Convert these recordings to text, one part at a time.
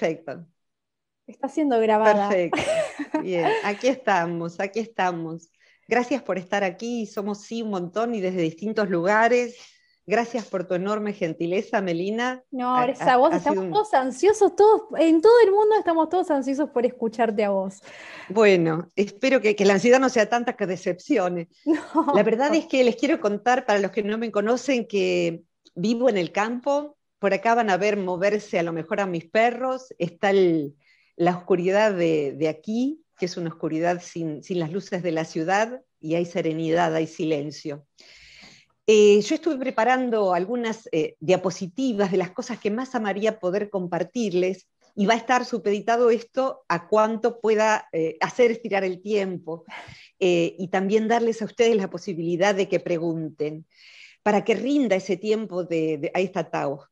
Perfecto. Está siendo grabada. Perfecto. Bien, aquí estamos, aquí estamos. Gracias por estar aquí, somos sí un montón y desde distintos lugares. Gracias por tu enorme gentileza, Melina. No, gracias a vos, estamos todos ansiosos, todos, en todo el mundo estamos todos ansiosos por escucharte a vos. Bueno, espero que, la ansiedad no sea tanta que decepcione. La verdad es que les quiero contar, para los que no me conocen, que vivo en el campo, por acá van a ver moverse a lo mejor a mis perros, está la oscuridad de, aquí, que es una oscuridad sin, las luces de la ciudad, y hay serenidad, hay silencio. Eh, yo estuve preparando algunas eh, diapositivas de las cosas que más amaría poder compartirles, y va a estar supeditado esto a cuánto pueda eh, hacer estirar el tiempo, y también darles a ustedes la posibilidad de que pregunten para que rinda ese tiempo de, a esta TAO.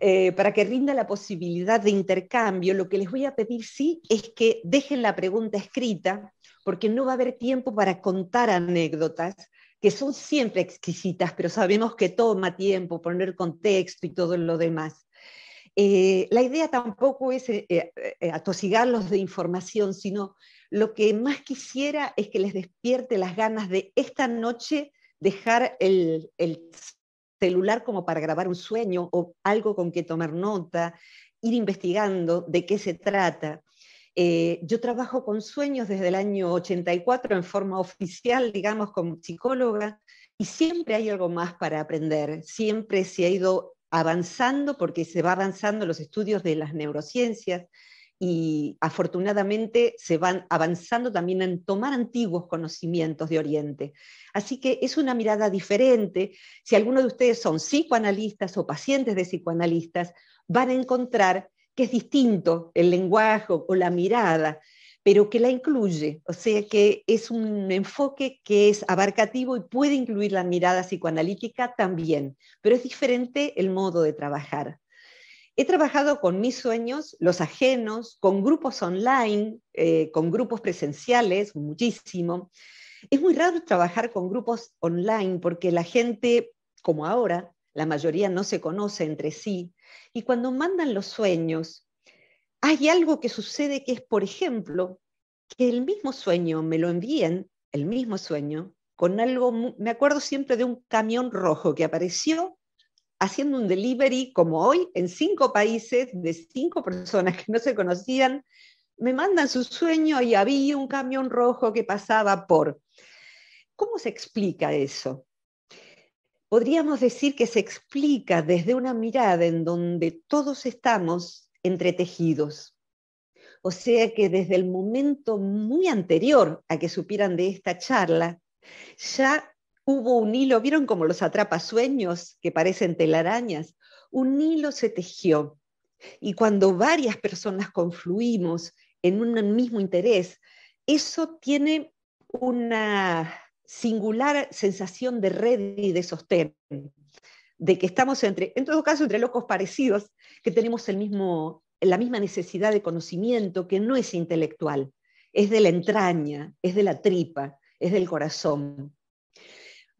Eh, para que rinda la posibilidad de intercambio, lo que les voy a pedir sí es que dejen la pregunta escrita, porque no va a haber tiempo para contar anécdotas que son siempre exquisitas, pero sabemos que toma tiempo poner contexto y todo lo demás. Eh, la idea tampoco es eh, atosigarlos de información, sino lo que más quisiera es que les despierte las ganas de esta noche dejar el celular como para grabar un sueño o algo con que tomar nota, ir investigando de qué se trata. Eh, yo trabajo con sueños desde el año 84 en forma oficial, digamos, como psicóloga, y siempre hay algo más para aprender, siempre se ha ido avanzando porque se va avanzando los estudios de las neurociencias, y afortunadamente se van avanzando también en tomar antiguos conocimientos de Oriente. Así que es una mirada diferente. Si alguno de ustedes son psicoanalistas o pacientes de psicoanalistas, van a encontrar que es distinto el lenguaje o la mirada, pero que la incluye. O sea que es un enfoque que es abarcativo y puede incluir la mirada psicoanalítica también, pero es diferente el modo de trabajar. He trabajado con mis sueños, los ajenos, con grupos online, eh, con grupos presenciales, muchísimo. Es muy raro trabajar con grupos online porque la gente, como ahora, la mayoría no se conoce entre sí. Y cuando mandan los sueños, hay algo que sucede que es, por ejemplo, que el mismo sueño me lo envían, el mismo sueño, con algo, me acuerdo siempre de un camión rojo que apareció haciendo un delivery como hoy en cinco países de cinco personas que no se conocían, me mandan su sueño y había un camión rojo que pasaba por. ¿Cómo se explica eso? Podríamos decir que se explica desde una mirada en donde todos estamos entretejidos. O sea que desde el momento muy anterior a que supieran de esta charla, ya Hubo un hilo, ¿vieron como los atrapasueños que parecen telarañas? Un hilo se tejió y cuando varias personas confluimos en un mismo interés, eso tiene una singular sensación de red y de sostén, de que estamos entre, en todo caso, entre locos parecidos, que tenemos el mismo, la misma necesidad de conocimiento que no es intelectual, es de la entraña, es de la tripa, es del corazón.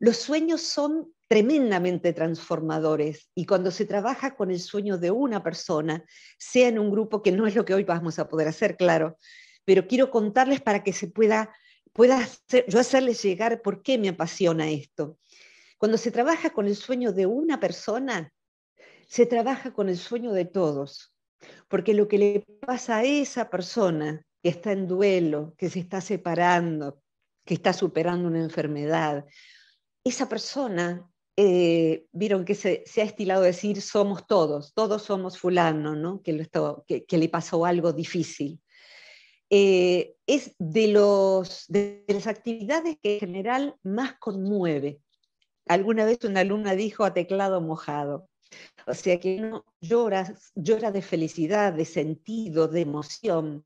Los sueños son tremendamente transformadores y cuando se trabaja con el sueño de una persona, sea en un grupo, que no es lo que hoy vamos a poder hacer, claro, pero quiero contarles para que se pueda, pueda yo hacerles llegar por qué me apasiona esto. Cuando se trabaja con el sueño de una persona, se trabaja con el sueño de todos, porque lo que le pasa a esa persona que está en duelo, que se está separando, que está superando una enfermedad esa persona, eh, vieron que se, ha estilado decir somos todos, todos somos fulano, ¿no? que, le pasó algo difícil. Eh, es de, los, de, las actividades que en general más conmueve. Alguna vez una alumna dijo a teclado mojado. O sea que uno llora, llora de felicidad, de sentido, de emoción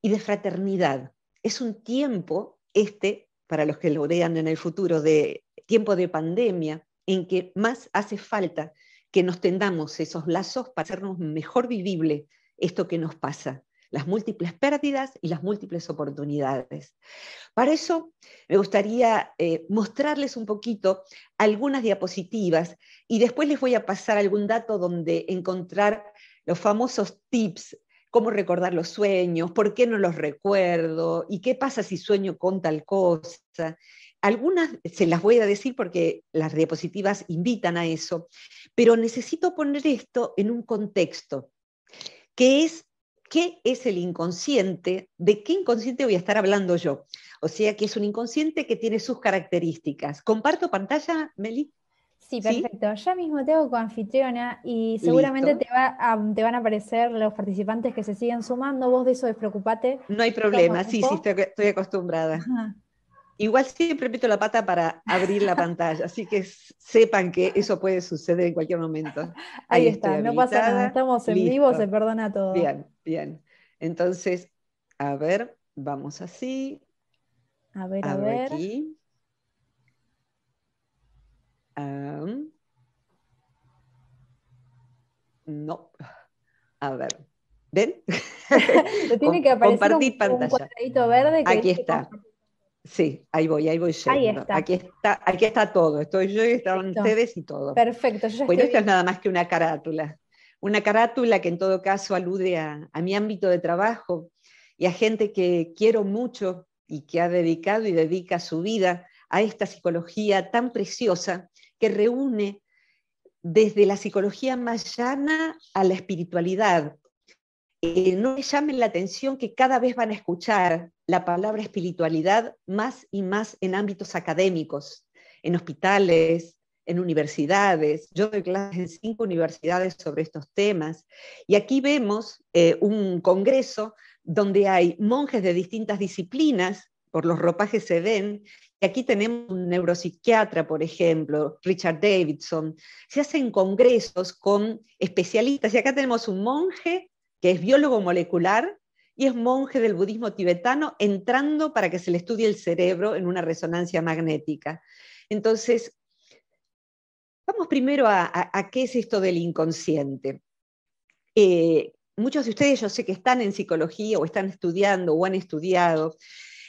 y de fraternidad. Es un tiempo este para los que lo vean en el futuro, de tiempo de pandemia, en que más hace falta que nos tendamos esos lazos para hacernos mejor vivible esto que nos pasa, las múltiples pérdidas y las múltiples oportunidades. Para eso me gustaría eh, mostrarles un poquito algunas diapositivas y después les voy a pasar algún dato donde encontrar los famosos tips cómo recordar los sueños, por qué no los recuerdo y qué pasa si sueño con tal cosa. Algunas se las voy a decir porque las diapositivas invitan a eso, pero necesito poner esto en un contexto, que es qué es el inconsciente, de qué inconsciente voy a estar hablando yo. O sea que es un inconsciente que tiene sus características. ¿Comparto pantalla, Meli? Sí, perfecto. Ya mismo te hago anfitriona, y seguramente te, van a aparecer los participantes que se siguen sumando. Vos de eso despreocupate. No hay problema, sí, sí, estoy, acostumbrada. Igual siempre pito la pata para abrir la pantalla, así que sepan que eso puede suceder en cualquier momento. Ahí, está, no pasa nada, estamos en vivo, se perdona todo. Bien, bien. Entonces, a ver, vamos así. A ver, a ver. Aquí no. A ver. ¿Ven? compartí tiene Aquí está. Sí, ahí voy, ahí voy Aquí está, aquí está todo. Estoy yo y están ustedes y todo. Perfecto. Yo bueno, esto es nada más que una carátula. Una carátula que en todo caso alude a, a, mi ámbito de trabajo y a gente que quiero mucho y que ha dedicado y dedica su vida a esta psicología tan preciosa que reúne desde la psicología llana a la espiritualidad. Eh, no llamen la atención que cada vez van a escuchar la palabra espiritualidad más y más en ámbitos académicos, en hospitales, en universidades. Yo doy clases en cinco universidades sobre estos temas. Y aquí vemos eh, un congreso donde hay monjes de distintas disciplinas, por los ropajes se ven, y aquí tenemos un neuropsiquiatra, por ejemplo, Richard Davidson, se hacen congresos con especialistas. Y acá tenemos un monje que es biólogo molecular y es monje del budismo tibetano entrando para que se le estudie el cerebro en una resonancia magnética. Entonces, vamos primero a, qué es esto del inconsciente. Eh, muchos de ustedes yo sé que están en psicología o están estudiando o han estudiado.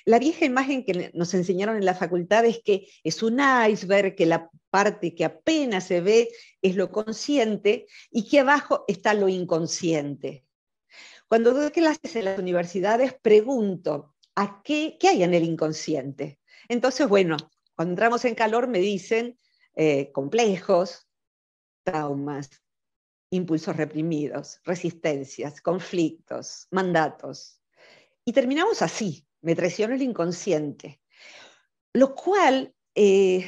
La vieja imagen que nos enseñaron en la facultad es que es un iceberg, que la parte que apenas se ve es lo consciente y que abajo está lo inconsciente. Cuando doy clases en las universidades, pregunto, ¿a qué, hay en el inconsciente? Entonces, bueno, cuando entramos en calor me dicen eh, complejos, traumas, impulsos reprimidos, resistencias, conflictos, mandatos. Y terminamos así, me traicionó el inconsciente. Lo cual, eh,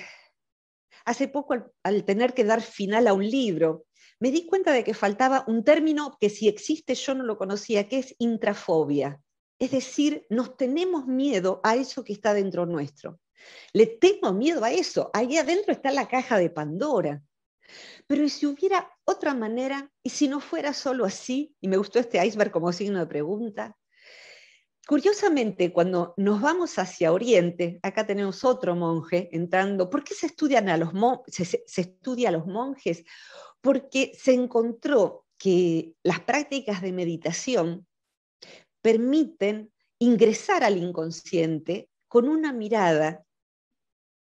hace poco al, tener que dar final a un libro, me di cuenta de que faltaba un término que si existe yo no lo conocía, que es intrafobia. Es decir, nos tenemos miedo a eso que está dentro nuestro. Le tengo miedo a eso. Ahí adentro está la caja de Pandora. Pero ¿y si hubiera otra manera? ¿Y si no fuera solo así? Y me gustó este iceberg como signo de pregunta curiosamente, cuando nos vamos hacia Oriente, acá tenemos otro monje entrando, ¿por qué se, estudian a los se, estudia a los monjes? Porque se encontró que las prácticas de meditación permiten ingresar al inconsciente con una mirada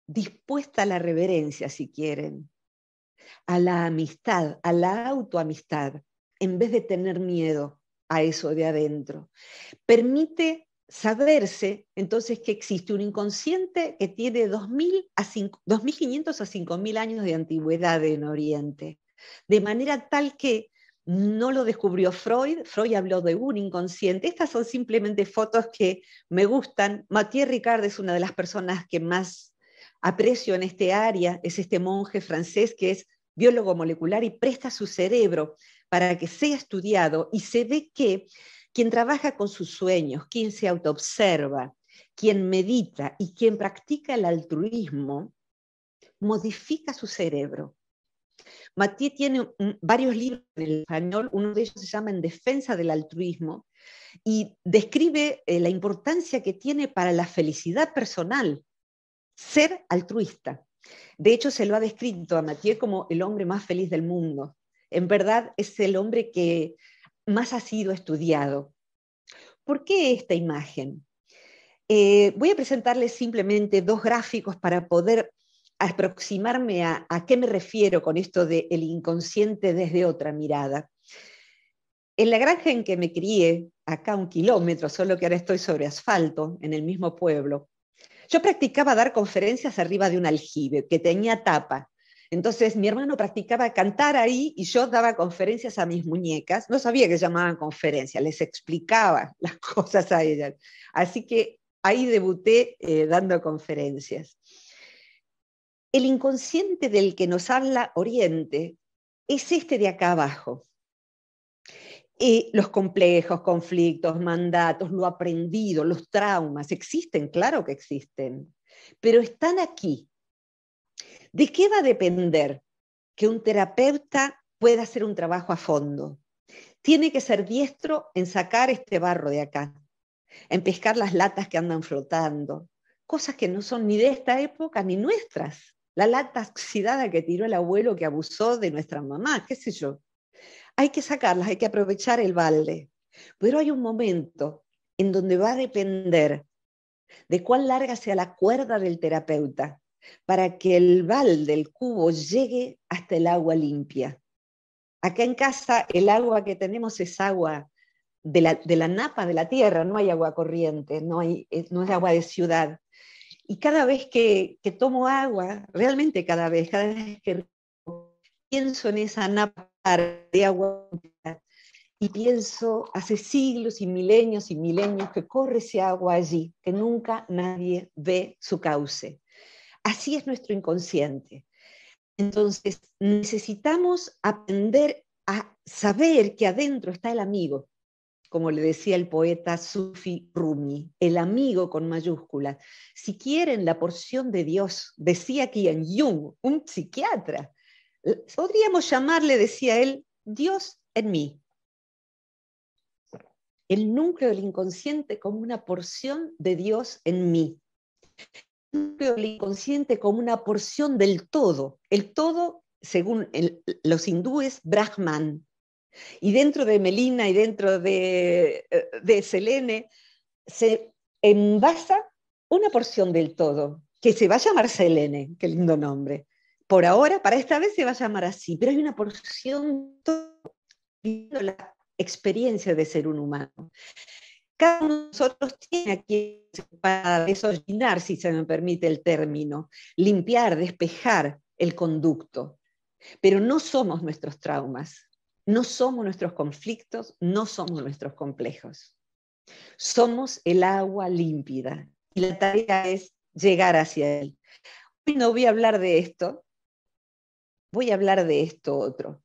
dispuesta a la reverencia, si quieren, a la amistad, a la autoamistad, en vez de tener miedo a eso de adentro. Permite saberse entonces que existe un inconsciente que tiene 2.500 a 5.000 años de antigüedad en Oriente, de manera tal que no lo descubrió Freud, Freud habló de un inconsciente, estas son simplemente fotos que me gustan, Mathieu Ricard es una de las personas que más aprecio en este área, es este monje francés que es biólogo molecular y presta su cerebro para que sea estudiado y se ve que quien trabaja con sus sueños, quien se autoobserva, quien medita y quien practica el altruismo, modifica su cerebro. Mathieu tiene varios libros en español, uno de ellos se llama En defensa del altruismo y describe eh, la importancia que tiene para la felicidad personal ser altruista. De hecho, se lo ha descrito a Mathieu como el hombre más feliz del mundo en verdad es el hombre que más ha sido estudiado. ¿Por qué esta imagen? Eh, voy a presentarles simplemente dos gráficos para poder aproximarme a, qué me refiero con esto del el inconsciente desde otra mirada. En la granja en que me crié, acá un kilómetro, solo que ahora estoy sobre asfalto, en el mismo pueblo, yo practicaba dar conferencias arriba de un aljibe que tenía tapa entonces mi hermano practicaba cantar ahí y yo daba conferencias a mis muñecas. No sabía que llamaban conferencias, les explicaba las cosas a ellas. Así que ahí debuté eh, dando conferencias. El inconsciente del que nos habla Oriente es este de acá abajo. Y los complejos, conflictos, mandatos, lo aprendido, los traumas, existen, claro que existen, pero están aquí, ¿De qué va a depender que un terapeuta pueda hacer un trabajo a fondo? Tiene que ser diestro en sacar este barro de acá, en pescar las latas que andan flotando, cosas que no son ni de esta época ni nuestras. La lata oxidada que tiró el abuelo que abusó de nuestra mamá, qué sé yo. Hay que sacarlas, hay que aprovechar el balde. Pero hay un momento en donde va a depender de cuán larga sea la cuerda del terapeuta para que el bal del cubo, llegue hasta el agua limpia. Acá en casa el agua que tenemos es agua de la, napa de la tierra, no hay agua corriente, no, hay, eh, no es agua de ciudad. Y cada vez que, que tomo agua, realmente cada vez, cada vez que pienso en esa napa de agua y pienso hace siglos y milenios y milenios que corre ese agua allí, que nunca nadie ve su cauce. Así es nuestro inconsciente. Entonces, necesitamos aprender a saber que adentro está el amigo, como le decía el poeta Sufi Rumi, el amigo con mayúsculas. Si quieren, la porción de Dios, decía Kian Jung, un psiquiatra. Podríamos llamarle, decía él, Dios en mí. El núcleo del inconsciente como una porción de Dios en mí el inconsciente como una porción del todo. El todo, según los hindúes, Brahman. Y dentro de Melina y dentro eh, de, Selene se envasa una porción del todo, que se va a llamar Selene, qué lindo nombre. Por ahora, para esta vez se va a llamar así, pero hay una porción todo, la experiencia de ser un humano cada uno de nosotros tiene aquí para desollinar, si se me permite el término, limpiar, despejar el conducto. Pero no somos nuestros traumas, no somos nuestros conflictos, no somos nuestros complejos. Somos el agua límpida y la tarea es llegar hacia él. Hoy no voy a hablar de esto, voy a hablar de esto otro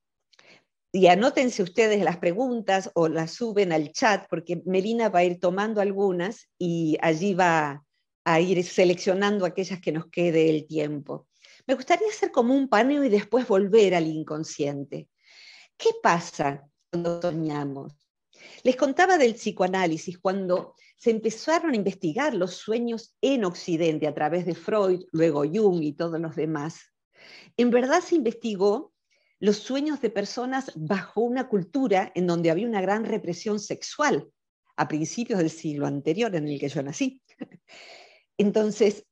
y anótense ustedes las preguntas o las suben al chat, porque Melina va a ir tomando algunas y allí va a ir seleccionando aquellas que nos quede el tiempo. Me gustaría hacer como un paneo y después volver al inconsciente. ¿Qué pasa cuando soñamos? Les contaba del psicoanálisis cuando se empezaron a investigar los sueños en Occidente a través de Freud, luego Jung y todos los demás. En verdad se investigó los sueños de personas bajo una cultura en donde había una gran represión sexual a principios del siglo anterior en el que yo nací. Entonces,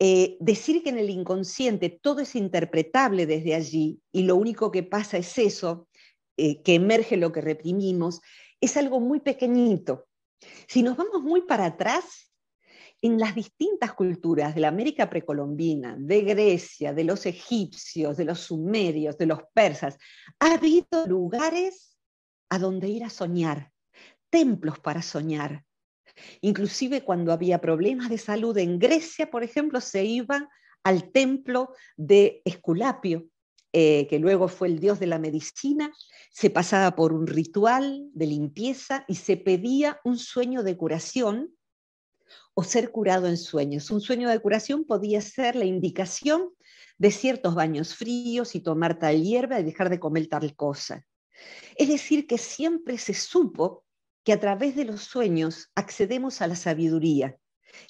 eh, decir que en el inconsciente todo es interpretable desde allí y lo único que pasa es eso, eh, que emerge lo que reprimimos, es algo muy pequeñito. Si nos vamos muy para atrás, en las distintas culturas de la América precolombina, de Grecia, de los egipcios, de los sumerios, de los persas, ha habido lugares a donde ir a soñar, templos para soñar. Inclusive cuando había problemas de salud en Grecia, por ejemplo, se iba al templo de Esculapio, eh, que luego fue el dios de la medicina, se pasaba por un ritual de limpieza y se pedía un sueño de curación o ser curado en sueños. Un sueño de curación podía ser la indicación de ciertos baños fríos y tomar tal hierba y dejar de comer tal cosa. Es decir, que siempre se supo que a través de los sueños accedemos a la sabiduría.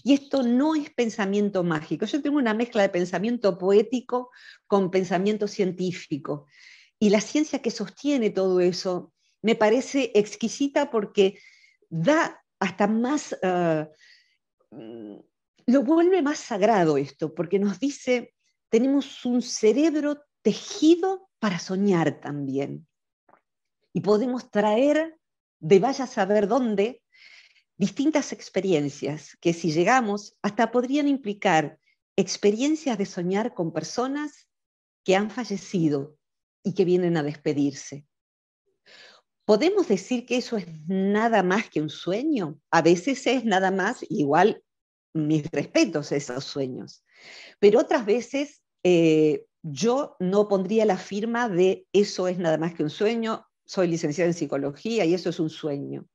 Y esto no es pensamiento mágico. Yo tengo una mezcla de pensamiento poético con pensamiento científico. Y la ciencia que sostiene todo eso me parece exquisita porque da hasta más eh, lo vuelve más sagrado esto, porque nos dice, tenemos un cerebro tejido para soñar también. Y podemos traer de vaya a saber dónde distintas experiencias que si llegamos hasta podrían implicar experiencias de soñar con personas que han fallecido y que vienen a despedirse. ¿Podemos decir que eso es nada más que un sueño? A veces es nada más, igual mis respetos a esos sueños. Pero otras veces eh, yo no pondría la firma de eso es nada más que un sueño, soy licenciada en psicología y eso es un sueño.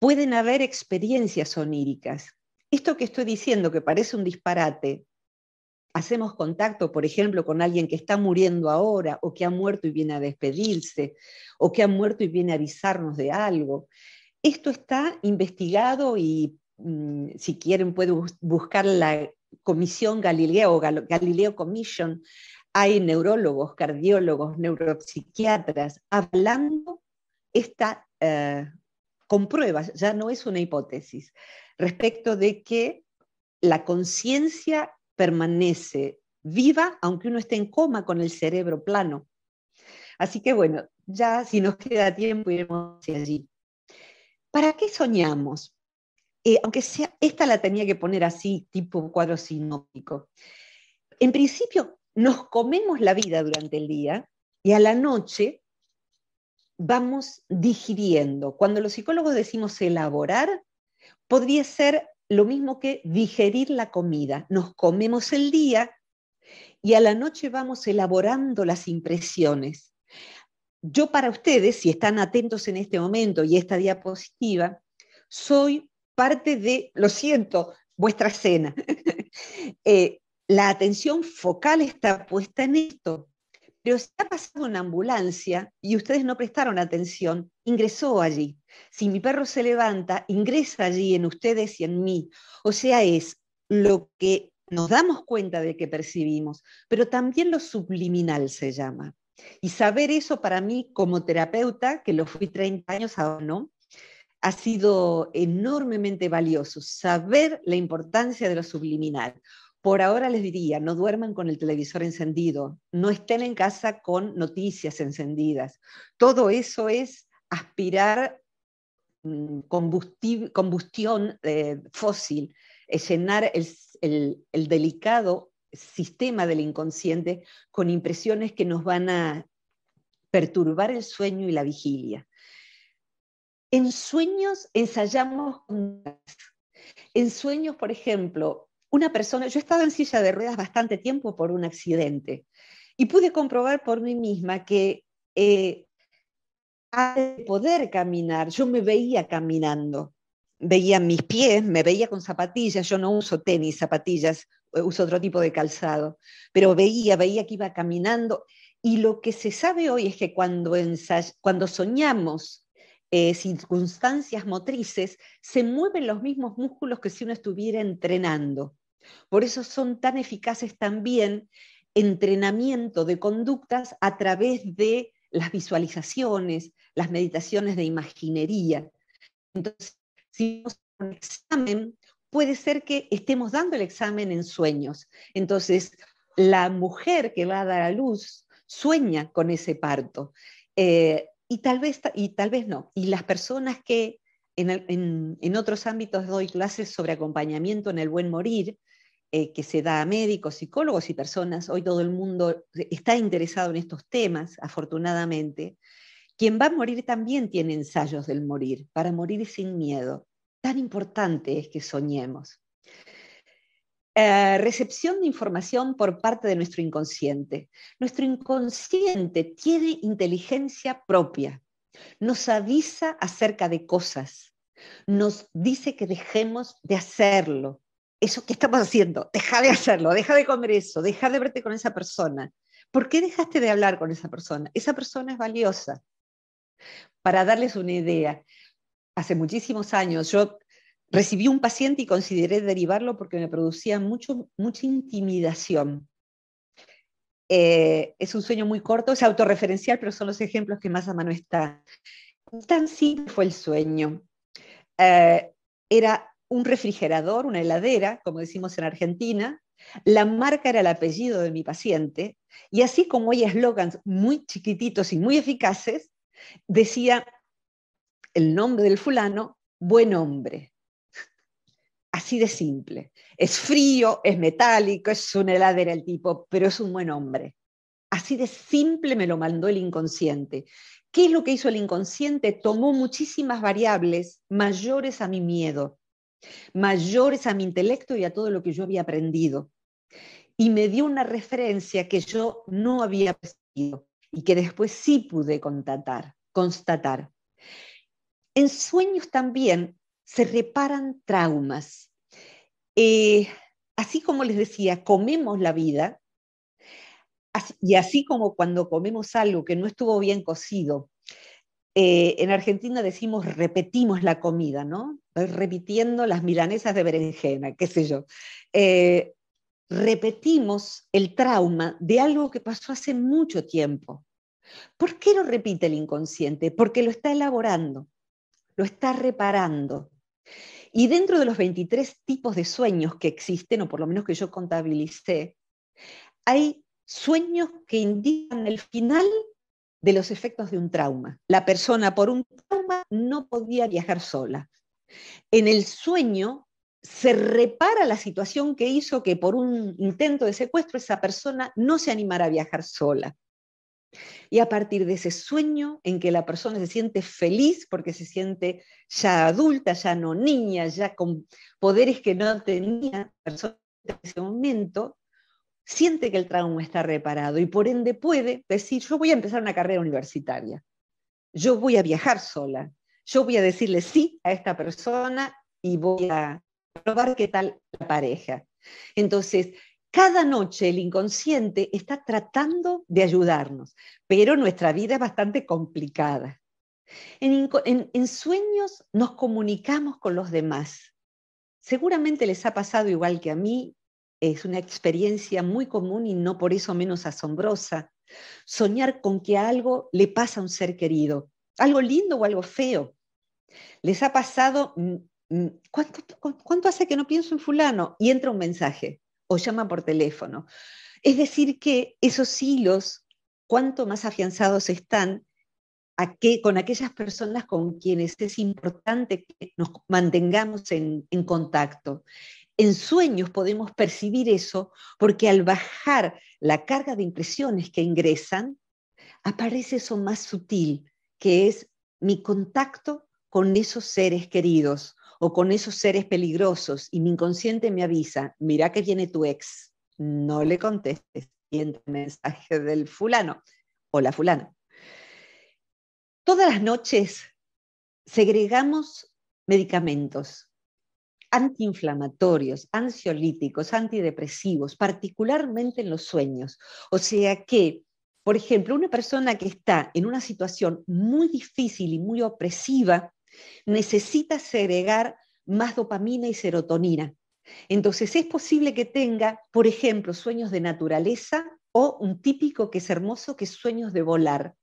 Pueden haber experiencias oníricas. Esto que estoy diciendo, que parece un disparate, hacemos contacto, por ejemplo, con alguien que está muriendo ahora o que ha muerto y viene a despedirse o que ha muerto y viene a avisarnos de algo. Esto está investigado y Mm, si quieren pueden buscar la Comisión Galileo, Galileo Commission, hay neurólogos, cardiólogos, neuropsiquiatras hablando esta, eh, con pruebas, ya no es una hipótesis, respecto de que la conciencia permanece viva aunque uno esté en coma con el cerebro plano. Así que bueno, ya si nos queda tiempo iremos hacia allí. ¿Para qué soñamos? Eh, aunque sea, esta la tenía que poner así, tipo un cuadro sinóptico. En principio, nos comemos la vida durante el día y a la noche vamos digiriendo. Cuando los psicólogos decimos elaborar, podría ser lo mismo que digerir la comida. Nos comemos el día y a la noche vamos elaborando las impresiones. Yo para ustedes, si están atentos en este momento y esta diapositiva, soy parte de, lo siento, vuestra cena. Eh, la atención focal está puesta en esto. Pero si ha pasado una ambulancia y ustedes no prestaron atención, ingresó allí. Si mi perro se levanta, ingresa allí en ustedes y en mí. O sea, es lo que nos damos cuenta de que percibimos, pero también lo subliminal se llama. Y saber eso para mí como terapeuta, que lo fui 30 años ¿o ¿no? ha sido enormemente valioso saber la importancia de lo subliminal. Por ahora les diría, no duerman con el televisor encendido, no estén en casa con noticias encendidas. Todo eso es aspirar mm, combustión eh, fósil, llenar el delicado sistema del inconsciente con impresiones que nos van a perturbar el sueño y la vigilia. En sueños ensayamos, en sueños, por ejemplo, una persona, yo he estado en silla de ruedas bastante tiempo por un accidente y pude comprobar por mí misma que eh, al poder caminar, yo me veía caminando, veía mis pies, me veía con zapatillas, yo no uso tenis, zapatillas, eh, uso otro tipo de calzado, pero veía, veía que iba caminando. Y lo que se sabe hoy es que cuando, cuando soñamos eh, circunstancias motrices, se mueven los mismos músculos que si uno estuviera entrenando. Por eso son tan eficaces también entrenamiento de conductas a través de las visualizaciones, las meditaciones de imaginería. Entonces, si un examen, puede ser que estemos dando el examen en sueños. Entonces, la mujer que va a dar a luz sueña con ese parto. Eh, y tal vez, y tal vez no. Y las personas que en, otros ámbitos doy clases sobre acompañamiento en el buen morir, eh, que se da a médicos, psicólogos y personas, hoy todo el mundo está interesado en estos temas, afortunadamente. Quien va a morir también tiene ensayos del morir, para morir sin miedo. Tan importante es que soñemos. Eh, recepción de información por parte de nuestro inconsciente. Nuestro inconsciente tiene inteligencia propia, nos avisa acerca de cosas, nos dice que dejemos de hacerlo. Eso que estamos haciendo, deja de hacerlo, deja de comer eso, deja de verte con esa persona. ¿Por qué dejaste de hablar con esa persona? Esa persona es valiosa. Para darles una idea, hace muchísimos años yo recibí un paciente y consideré derivarlo porque me producía mucho, mucha intimidación. Eh, es un sueño muy corto, es autorreferencial, pero son los ejemplos que más a mano están. Tan simple fue el sueño. Eh, era un refrigerador, una heladera, como decimos en Argentina. La marca era el apellido de mi paciente. Y así como hay eslogans muy chiquititos y muy eficaces, decía el nombre del fulano, buen hombre. Así de simple. Es frío, es metálico, es un heladera el tipo, pero es un buen hombre. Así de simple me lo mandó el inconsciente. ¿Qué es lo que hizo el inconsciente? Tomó muchísimas variables mayores a mi miedo, mayores a mi intelecto y a todo lo que yo había aprendido. Y me dio una referencia que yo no había percibido y que después sí pude constatar. En sueños también se reparan traumas. Eh, así como les decía, comemos la vida, y así como cuando comemos algo que no estuvo bien cocido, eh, en Argentina decimos repetimos la comida, ¿no? Eh, repitiendo las milanesas de berenjena, qué sé yo. repetimos el trauma de algo que pasó hace mucho tiempo. ¿Por qué lo repite el inconsciente? Porque lo está elaborando, lo está reparando. Y dentro de los 23 tipos de sueños que existen, o por lo menos que yo contabilicé, hay sueños que indican el final de los efectos de un trauma. La persona por un trauma no podía viajar sola. En el sueño se repara la situación que hizo que por un intento de secuestro esa persona no se animara a viajar sola. Y a partir de ese sueño en que la persona se siente feliz porque se siente ya adulta, ya no niña, ya con poderes que no tenía persona en ese momento, siente que el trauma está reparado y por ende puede decir, yo voy a empezar una carrera universitaria, yo voy a viajar sola, yo voy a decirle sí a esta persona y voy a probar qué tal la pareja. Entonces, cada noche el inconsciente está tratando de ayudarnos, pero nuestra vida es bastante complicada. En, sueños nos comunicamos con los demás. Seguramente les ha pasado igual que a mí, es una experiencia muy común y no por eso menos asombrosa, soñar con que algo le pasa a un ser querido, algo lindo o algo feo. Les ha pasado, mm, mm, cuánto hace que no pienso en fulano? Y entra un mensaje o llama por teléfono. Es decir, que esos hilos, cuanto más afianzados están con aquellas personas con quienes es importante que nos mantengamos en contacto. En sueños podemos percibir eso porque al bajar la carga de impresiones que ingresan, aparece eso más sutil, que es mi contacto con esos seres queridos, o con esos seres peligrosos y mi inconsciente me avisa, mira que viene tu ex, no le contestes, siente el mensaje del fulano o la fulana. Todas las noches segregamos medicamentos antiinflamatorios, ansiolíticos, antidepresivos, particularmente en los sueños. O sea que, por ejemplo, una persona que está en una situación muy difícil y muy opresiva, necesita segregar más dopamina y serotonina. Entonces es posible que tenga, por ejemplo, sueños de naturaleza o un típico que es hermoso, que es sueños de volar.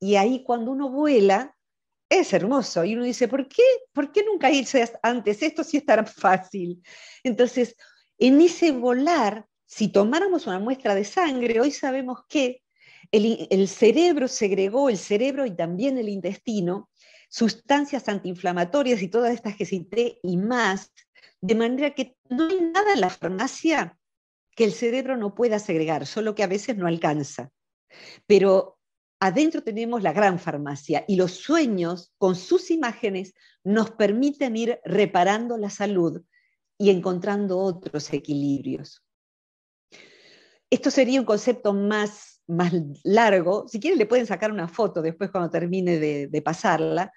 Y ahí cuando uno vuela, es hermoso. Y uno dice, ¿por qué, ¿por qué nunca hice antes esto sí estará fácil? Entonces, en ese volar, si tomáramos una muestra de sangre, hoy sabemos que el cerebro segregó, el cerebro y también el intestino, sustancias antiinflamatorias y todas estas que cité y más, de manera que no hay nada en la farmacia que el cerebro no pueda segregar, solo que a veces no alcanza. Pero adentro tenemos la gran farmacia y los sueños con sus imágenes nos permiten ir reparando la salud y encontrando otros equilibrios. Esto sería un concepto más, largo. Si quieren le pueden sacar una foto después cuando termine de pasarla,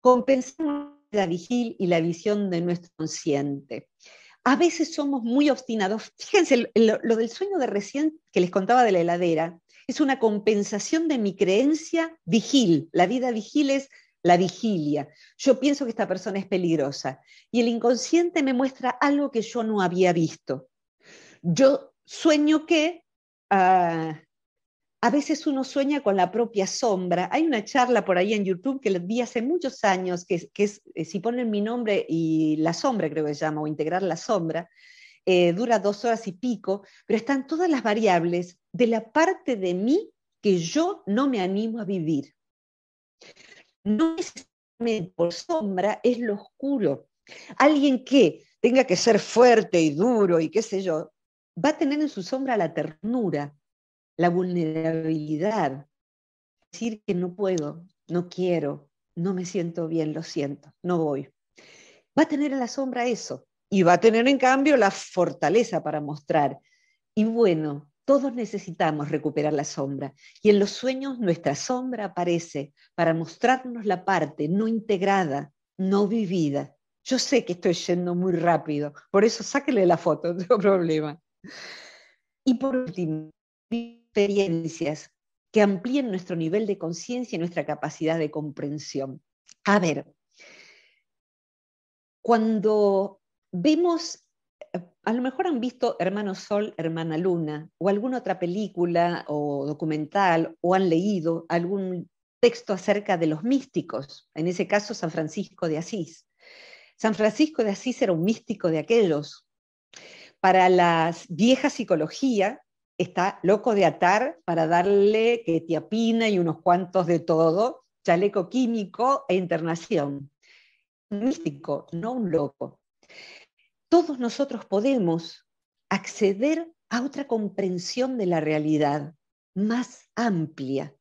Compensamos la vigil y la visión de nuestro consciente. A veces somos muy obstinados. Fíjense, lo, del sueño de recién que les contaba de la heladera es una compensación de mi creencia vigil. La vida vigil es la vigilia. Yo pienso que esta persona es peligrosa y el inconsciente me muestra algo que yo no había visto. Yo sueño que ah, a veces uno sueña con la propia sombra. Hay una charla por ahí en YouTube que vi hace muchos años, que, es, eh, si ponen mi nombre y la sombra, creo que se llama, o integrar la sombra, eh, dura dos horas y pico, pero están todas las variables de la parte de mí que yo no me animo a vivir. No es por sombra es lo oscuro. Alguien que tenga que ser fuerte y duro y qué sé yo, va a tener en su sombra la ternura, la vulnerabilidad, decir que no puedo, no quiero, no me siento bien, lo siento, no voy. Va a tener en la sombra eso y va a tener en cambio la fortaleza para mostrar. Y bueno, todos necesitamos recuperar la sombra y en los sueños nuestra sombra aparece para mostrarnos la parte no integrada, no vivida. Yo sé que estoy yendo muy rápido, por eso sáquele la foto, no tengo problema. Y por último, experiencias que amplíen nuestro nivel de conciencia y nuestra capacidad de comprensión. A ver, cuando vemos, a lo mejor han visto Hermano Sol, Hermana Luna, o alguna otra película o documental, o han leído algún texto acerca de los místicos, en ese caso San Francisco de Asís. San Francisco de Asís era un místico de aquellos. Para la vieja psicología, está loco de atar para darle que tiapina y unos cuantos de todo, chaleco químico e internación. místico, no un loco. Todos nosotros podemos acceder a otra comprensión de la realidad más amplia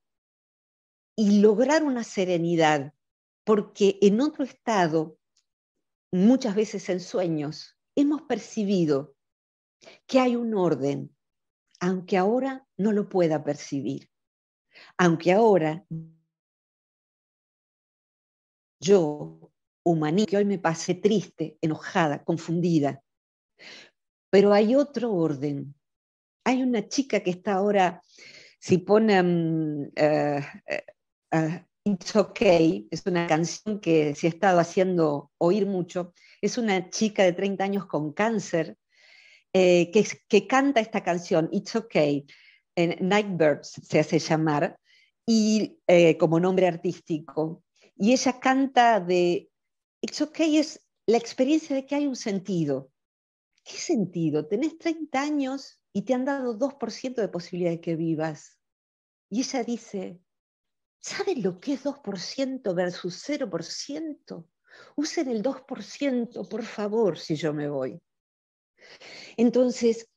y lograr una serenidad, porque en otro estado, muchas veces en sueños, hemos percibido que hay un orden, aunque ahora no lo pueda percibir, aunque ahora yo, humaní, que hoy me pasé triste, enojada, confundida, pero hay otro orden. Hay una chica que está ahora, si ponen eh, eh, eh, ah, It's Okay, es una canción que se ha estado haciendo oír mucho, es una chica de 30 años con cáncer eh, que, canta esta canción, It's Okay, en Nightbirds se hace llamar, y eh, como nombre artístico. Y ella canta de It's Okay es la experiencia de que hay un sentido. ¿Qué sentido? Tenés 30 años y te han dado 2% de posibilidad de que vivas. Y ella dice, ¿saben lo que es 2% versus 0%? Usen el 2%, por favor, si yo me voy. Entonces,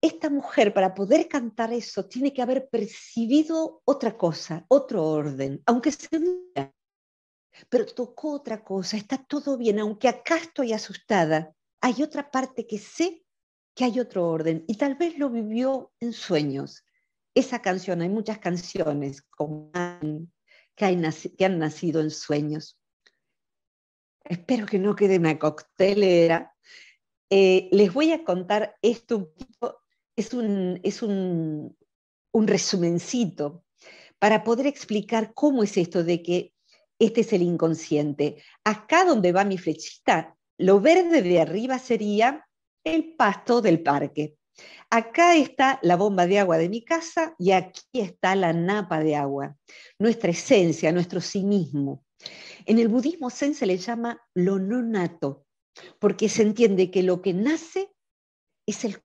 esta mujer para poder cantar eso tiene que haber percibido otra cosa, otro orden, aunque sea pero tocó otra cosa, está todo bien, aunque acá estoy asustada, hay otra parte que sé que hay otro orden y tal vez lo vivió en sueños. Esa canción, hay muchas canciones que, que han nacido en sueños. Espero que no quede una coctelera, eh, les voy a contar esto un poco, es un, es un, un resumencito para poder explicar cómo es esto de que este es el inconsciente. Acá donde va mi flechita, lo verde de arriba sería el pasto del parque. Acá está la bomba de agua de mi casa y aquí está la napa de agua, nuestra esencia, nuestro sí mismo. En el budismo zen se le llama lo nonato porque se entiende que lo que nace es el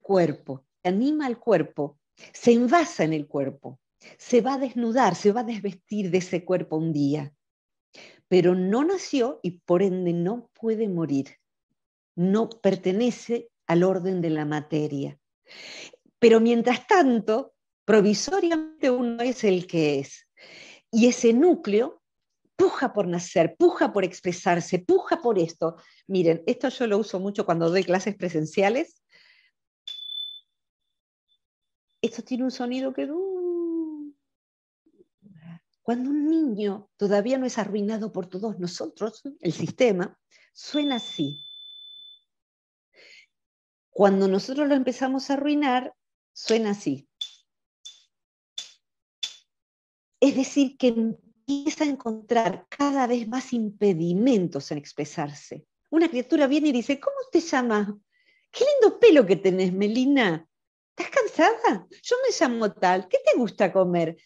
cuerpo, anima al cuerpo, se envasa en el cuerpo, se va a desnudar, se va a desvestir de ese cuerpo un día, pero no nació y por ende no puede morir, no pertenece al orden de la materia. Pero mientras tanto, provisoriamente uno es el que es. Y ese núcleo puja por nacer, puja por expresarse, puja por esto. Miren, esto yo lo uso mucho cuando doy clases presenciales. Esto tiene un sonido que... Cuando un niño todavía no es arruinado por todos nosotros, el sistema, suena así. Cuando nosotros lo empezamos a arruinar, suena así. Es decir, que empieza a encontrar cada vez más impedimentos en expresarse. Una criatura viene y dice, ¿cómo te llamas? Qué lindo pelo que tenés, Melina. ¿Estás cansada? Yo me llamo tal. ¿Qué te gusta comer?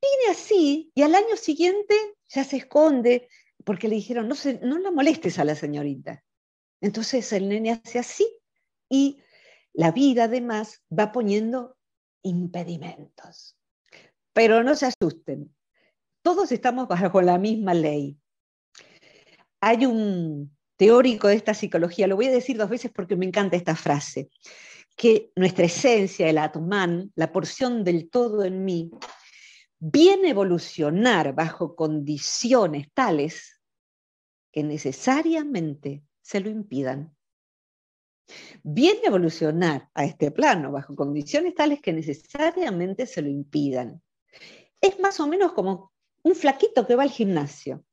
Viene así y al año siguiente ya se esconde porque le dijeron, no, no la molestes a la señorita. Entonces el nene hace así y la vida además va poniendo impedimentos. Pero no se asusten, todos estamos bajo la misma ley. Hay un teórico de esta psicología, lo voy a decir dos veces porque me encanta esta frase, que nuestra esencia, el atman, la porción del todo en mí, viene a evolucionar bajo condiciones tales que necesariamente se lo impidan. Viene a evolucionar a este plano bajo condiciones tales que necesariamente se lo impidan. Es más o menos como un flaquito que va al gimnasio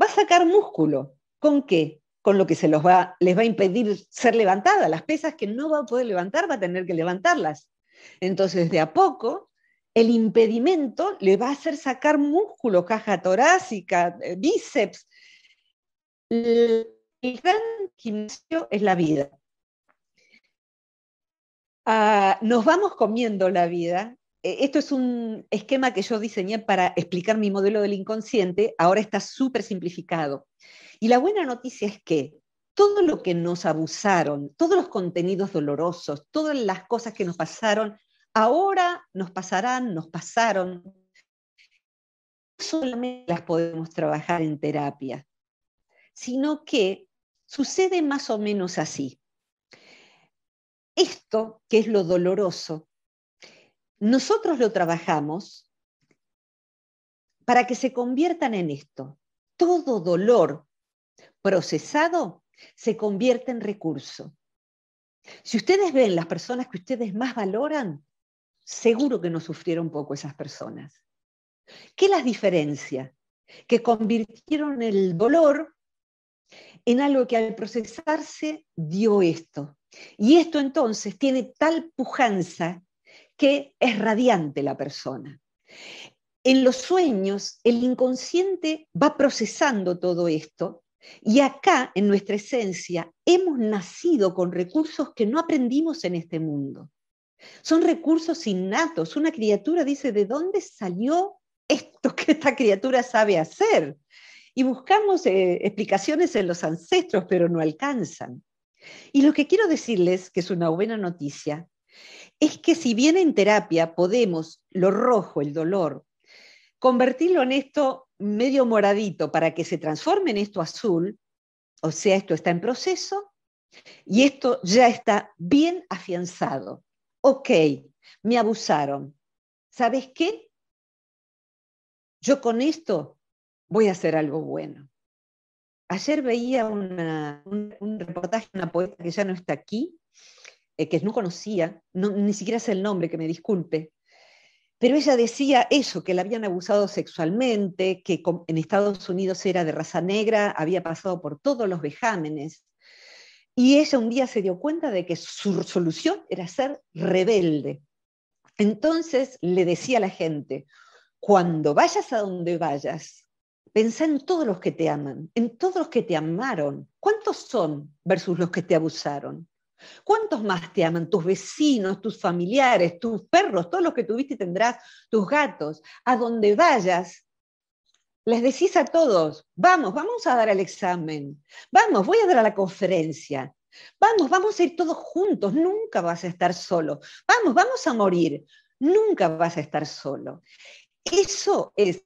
va a sacar músculo. ¿Con qué? Con lo que se los va, les va a impedir ser levantada. Las pesas que no va a poder levantar va a tener que levantarlas. Entonces, de a poco, el impedimento le va a hacer sacar músculo, caja torácica, eh, bíceps. El gran gimnasio es la vida. Ah, nos vamos comiendo la vida eh, esto es un esquema que yo diseñé para explicar mi modelo del inconsciente, ahora está súper simplificado. Y la buena noticia es que todo lo que nos abusaron, todos los contenidos dolorosos, todas las cosas que nos pasaron, ahora nos pasarán, nos pasaron. No Solamente las podemos trabajar en terapia, sino que sucede más o menos así. Esto, que es lo doloroso, nosotros lo trabajamos para que se conviertan en esto. Todo dolor procesado se convierte en recurso. Si ustedes ven las personas que ustedes más valoran, seguro que no sufrieron poco esas personas. ¿Qué las diferencia? Que convirtieron el dolor en algo que al procesarse dio esto. Y esto entonces tiene tal pujanza que es radiante la persona. En los sueños, el inconsciente va procesando todo esto y acá, en nuestra esencia, hemos nacido con recursos que no aprendimos en este mundo. Son recursos innatos. Una criatura dice, ¿de dónde salió esto que esta criatura sabe hacer? Y buscamos eh, explicaciones en los ancestros, pero no alcanzan. Y lo que quiero decirles, que es una buena noticia, es que si bien en terapia podemos, lo rojo, el dolor, convertirlo en esto medio moradito para que se transforme en esto azul, o sea, esto está en proceso y esto ya está bien afianzado. Ok, me abusaron. ¿Sabes qué? Yo con esto voy a hacer algo bueno. Ayer veía un, un reportaje de una poeta que ya no está aquí, eh, que no conocía, ni siquiera sé el nombre, que me disculpe, pero ella decía eso, que la habían abusado sexualmente, que en Estados Unidos era de raza negra, había pasado por todos los vejámenes. Y ella un día se dio cuenta de que su solución era ser rebelde. Entonces le decía a la gente, cuando vayas a donde vayas, pensá en todos los que te aman, en todos los que te amaron. ¿Cuántos son versus los que te abusaron? ¿Cuántos más te aman? Tus vecinos, tus familiares, tus perros, todos los que tuviste y tendrás, tus gatos. A donde vayas, les decís a todos, vamos, vamos a dar el examen, vamos, voy a dar a la conferencia, vamos, vamos a ir todos juntos, nunca vas a estar solo, vamos, vamos a morir, nunca vas a estar solo. Eso es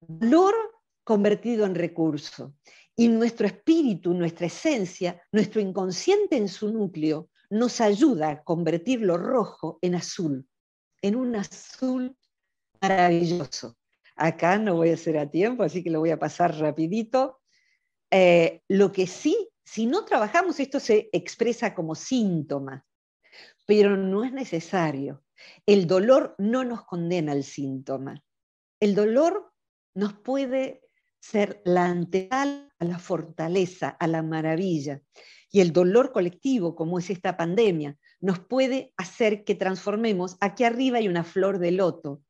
valor convertido en recurso. Y nuestro espíritu, nuestra esencia, nuestro inconsciente en su núcleo nos ayuda a convertir lo rojo en azul, en un azul maravilloso. Acá no voy a hacer a tiempo, así que lo voy a pasar rapidito. Eh, lo que sí, si no trabajamos, esto se expresa como síntoma, pero no es necesario. El dolor no nos condena al síntoma. El dolor nos puede ser la anteal a la fortaleza, a la maravilla. Y el dolor colectivo, como es esta pandemia, nos puede hacer que transformemos. Aquí arriba hay una flor de loto.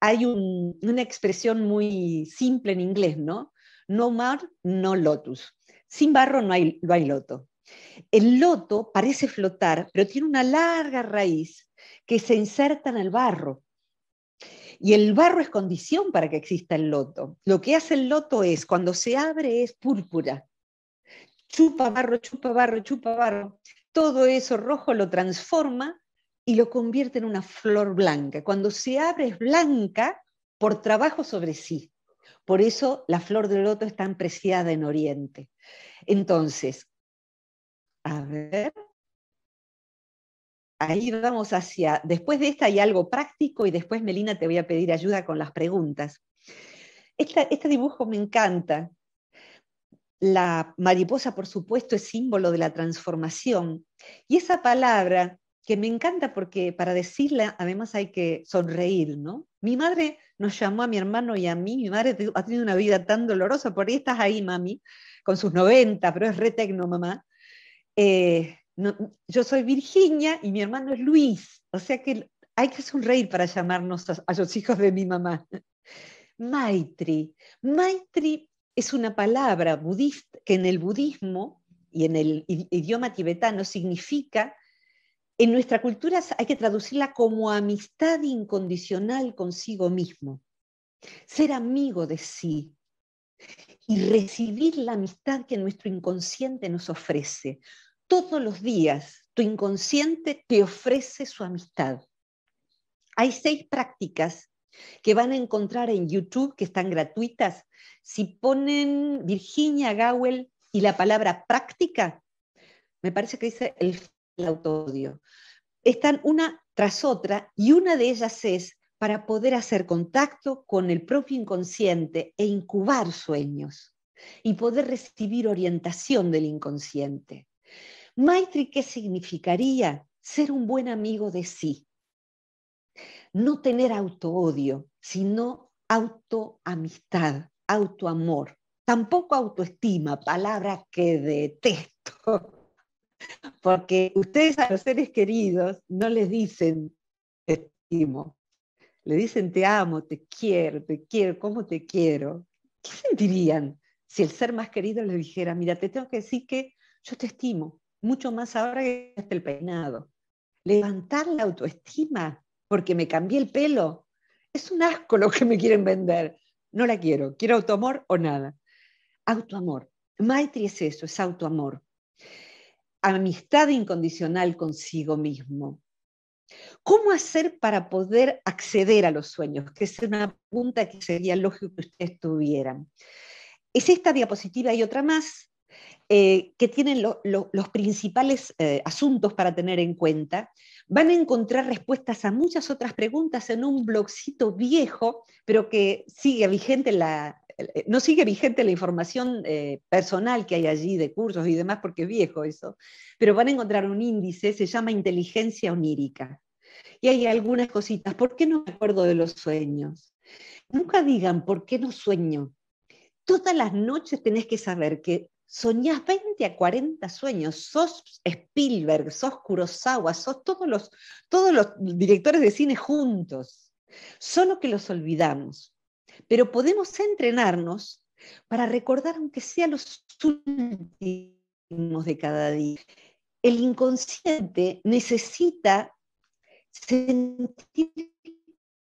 Hay una expresión muy simple en inglés, ¿no? No mar, no lotus. Sin barro no hay loto. El loto parece flotar, pero tiene una larga raíz que se inserta en el barro y el barro es condición para que exista el loto. Lo que hace el loto es, cuando se abre, es púrpura. Chupa barro, chupa barro, chupa barro. Todo eso rojo lo transforma y lo convierte en una flor blanca. Cuando se abre es blanca por trabajo sobre sí. Por eso la flor del loto es tan preciada en Oriente. Entonces, a ver, ahí vamos hacia, después de esta hay algo práctico y después Melina te voy a pedir ayuda con las preguntas. este dibujo me encanta. La mariposa, por supuesto, es símbolo de la transformación. Y esa palabra que me encanta porque para decirla además hay que sonreír, ¿no? Mi madre nos llamó a mi hermano y a mí, mi madre ha tenido una vida tan dolorosa, por ahí estás ahí, mami, con sus 90, pero es re mamá. Eh, yo soy Virginia y mi hermano es Luis, o sea que hay que sonreír para llamarnos a, los hijos de mi mamá. Maitri. Maitri es una palabra budista que en el budismo y en el idioma tibetano significa, en nuestra cultura hay que traducirla como amistad incondicional consigo mismo, ser amigo de sí y recibir la amistad que nuestro inconsciente nos ofrece, todos los días tu inconsciente te ofrece su amistad. Hay seis prácticas que van a encontrar en YouTube que están gratuitas. Si ponen Virginia Gowell y la palabra práctica, me parece que dice el, el autodio. Están una tras otra y una de ellas es para poder hacer contacto con el propio inconsciente e incubar sueños y poder recibir orientación del inconsciente. Maestri, ¿qué significaría? Ser un buen amigo de sí. No tener auto-odio, sino autoamistad, autoamor. Tampoco autoestima, palabra que detesto. Porque ustedes a los seres queridos no les dicen estimo, le dicen te amo, te quiero, te quiero, ¿cómo te quiero? ¿Qué sentirían si el ser más querido les dijera, mira, te tengo que decir que yo te estimo, mucho más ahora que hasta el peinado. Levantar la autoestima porque me cambié el pelo. Es un asco lo que me quieren vender. No la quiero. Quiero autoamor o nada. Autoamor. Maitri es eso, es autoamor. Amistad incondicional consigo mismo. ¿Cómo hacer para poder acceder a los sueños? Que es una pregunta que sería lógico que ustedes tuvieran. Es esta diapositiva y otra más eh, que tienen los principales eh, asuntos para tener en cuenta, van a encontrar respuestas a muchas otras preguntas en un blogcito viejo, pero que sigue vigente la, eh, no sigue vigente la información personal que hay allí de cursos y demás, porque es viejo eso, pero van a encontrar un índice, se llama inteligencia onírica. Y hay algunas cositas, ¿por qué no me acuerdo de los sueños? Nunca digan, ¿por qué no sueño? Todas las noches tenés que saber que soñás 20 a 40 sueños, sos Spielberg, sos Kurosawa, sos todos los, directores de cine juntos, solo que los olvidamos. Pero podemos entrenarnos para recordar, aunque sea los últimos de cada día. El inconsciente necesita sentir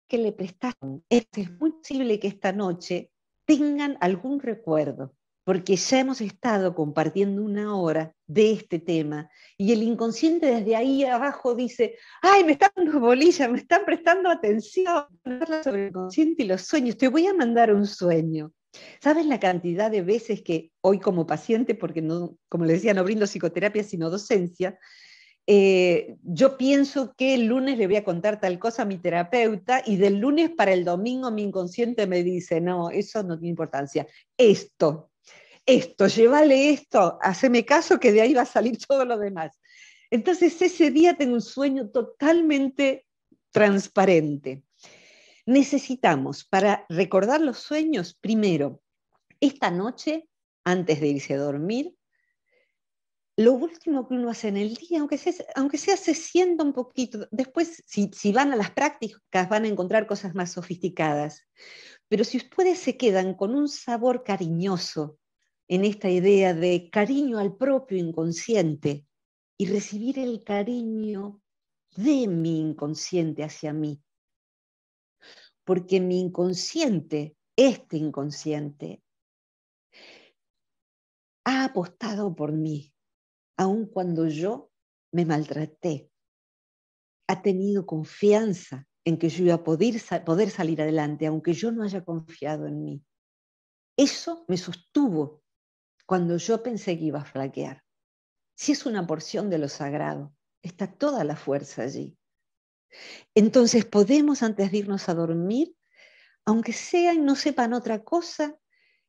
que le prestaron. Es muy posible que esta noche tengan algún recuerdo porque ya hemos estado compartiendo una hora de este tema y el inconsciente desde ahí abajo dice, ay, me están dando bolilla, me están prestando atención sobre el consciente y los sueños, te voy a mandar un sueño. ¿Sabes la cantidad de veces que hoy como paciente, porque no, como les decía, no brindo psicoterapia, sino docencia, eh, yo pienso que el lunes le voy a contar tal cosa a mi terapeuta y del lunes para el domingo mi inconsciente me dice, no, eso no tiene importancia, esto esto, llévale esto, haceme caso que de ahí va a salir todo lo demás. Entonces ese día tengo un sueño totalmente transparente. Necesitamos para recordar los sueños, primero, esta noche, antes de irse a dormir, lo último que uno hace en el día, aunque sea, aunque sea se sienta un poquito, después si, si van a las prácticas van a encontrar cosas más sofisticadas, pero si ustedes se quedan con un sabor cariñoso, en esta idea de cariño al propio inconsciente y recibir el cariño de mi inconsciente hacia mí. Porque mi inconsciente, este inconsciente, ha apostado por mí, aun cuando yo me maltraté. Ha tenido confianza en que yo iba a poder, salir adelante, aunque yo no haya confiado en mí. Eso me sostuvo cuando yo pensé que iba a flaquear. Si es una porción de lo sagrado, está toda la fuerza allí. Entonces podemos, antes de irnos a dormir, aunque sean, no sepan otra cosa,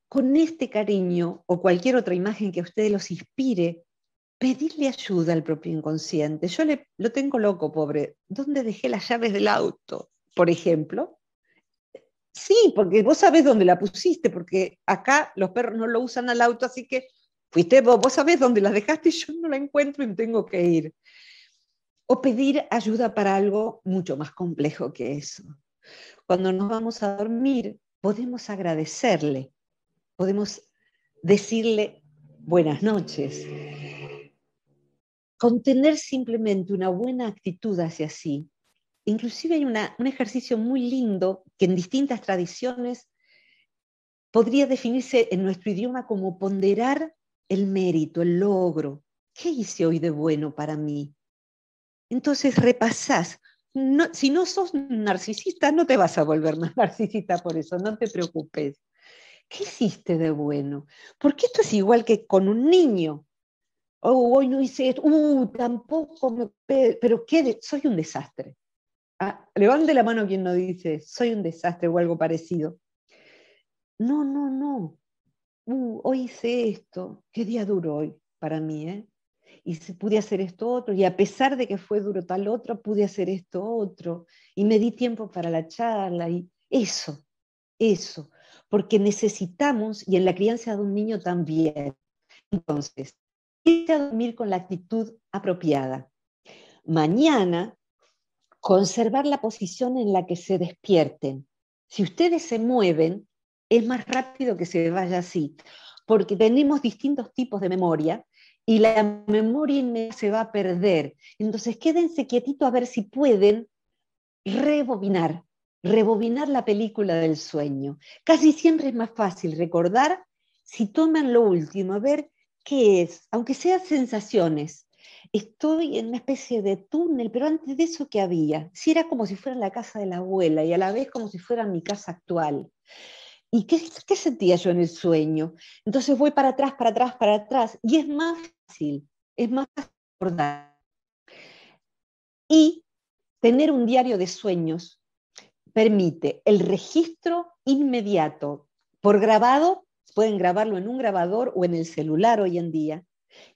con este cariño o cualquier otra imagen que a ustedes los inspire, pedirle ayuda al propio inconsciente. Yo le, lo tengo loco, pobre. ¿Dónde dejé las llaves del auto? Por ejemplo, Sí, porque vos sabés dónde la pusiste, porque acá los perros no lo usan al auto, así que fuiste vos, vos sabés dónde la dejaste y yo no la encuentro y tengo que ir. O pedir ayuda para algo mucho más complejo que eso. Cuando nos vamos a dormir, podemos agradecerle, podemos decirle buenas noches. Contener simplemente una buena actitud hacia sí, inclusive hay un ejercicio muy lindo que en distintas tradiciones podría definirse en nuestro idioma como ponderar el mérito, el logro. ¿Qué hice hoy de bueno para mí? Entonces repasás. si no sos narcisista, no te vas a volver narcisista por eso, no te preocupes. ¿Qué hiciste de bueno? Porque esto es igual que con un niño. Oh, hoy no hice esto, uh, tampoco me... Pero soy un desastre. Ah, levante la mano quien no dice, soy un desastre o algo parecido. No, no, no. Uh, hoy hice esto. Qué día duro hoy para mí, ¿eh? Y pude hacer esto otro, y a pesar de que fue duro tal otro, pude hacer esto otro, y me di tiempo para la charla, y eso, eso, porque necesitamos, y en la crianza de un niño también. Entonces, Irte a dormir con la actitud apropiada. Mañana conservar la posición en la que se despierten. Si ustedes se mueven, es más rápido que se vaya así, porque tenemos distintos tipos de memoria y la memoria se va a perder. Entonces quédense quietitos a ver si pueden rebobinar, rebobinar la película del sueño. Casi siempre es más fácil recordar si toman lo último, a ver qué es, aunque sean sensaciones, estoy en una especie de túnel, pero antes de eso, ¿qué había? Si era como si fuera la casa de la abuela y a la vez como si fuera mi casa actual. ¿Y qué, sentía yo en el sueño? Entonces voy para atrás, para atrás, para atrás, y es más fácil, es más fácil Y tener un diario de sueños permite el registro inmediato por grabado, pueden grabarlo en un grabador o en el celular hoy en día,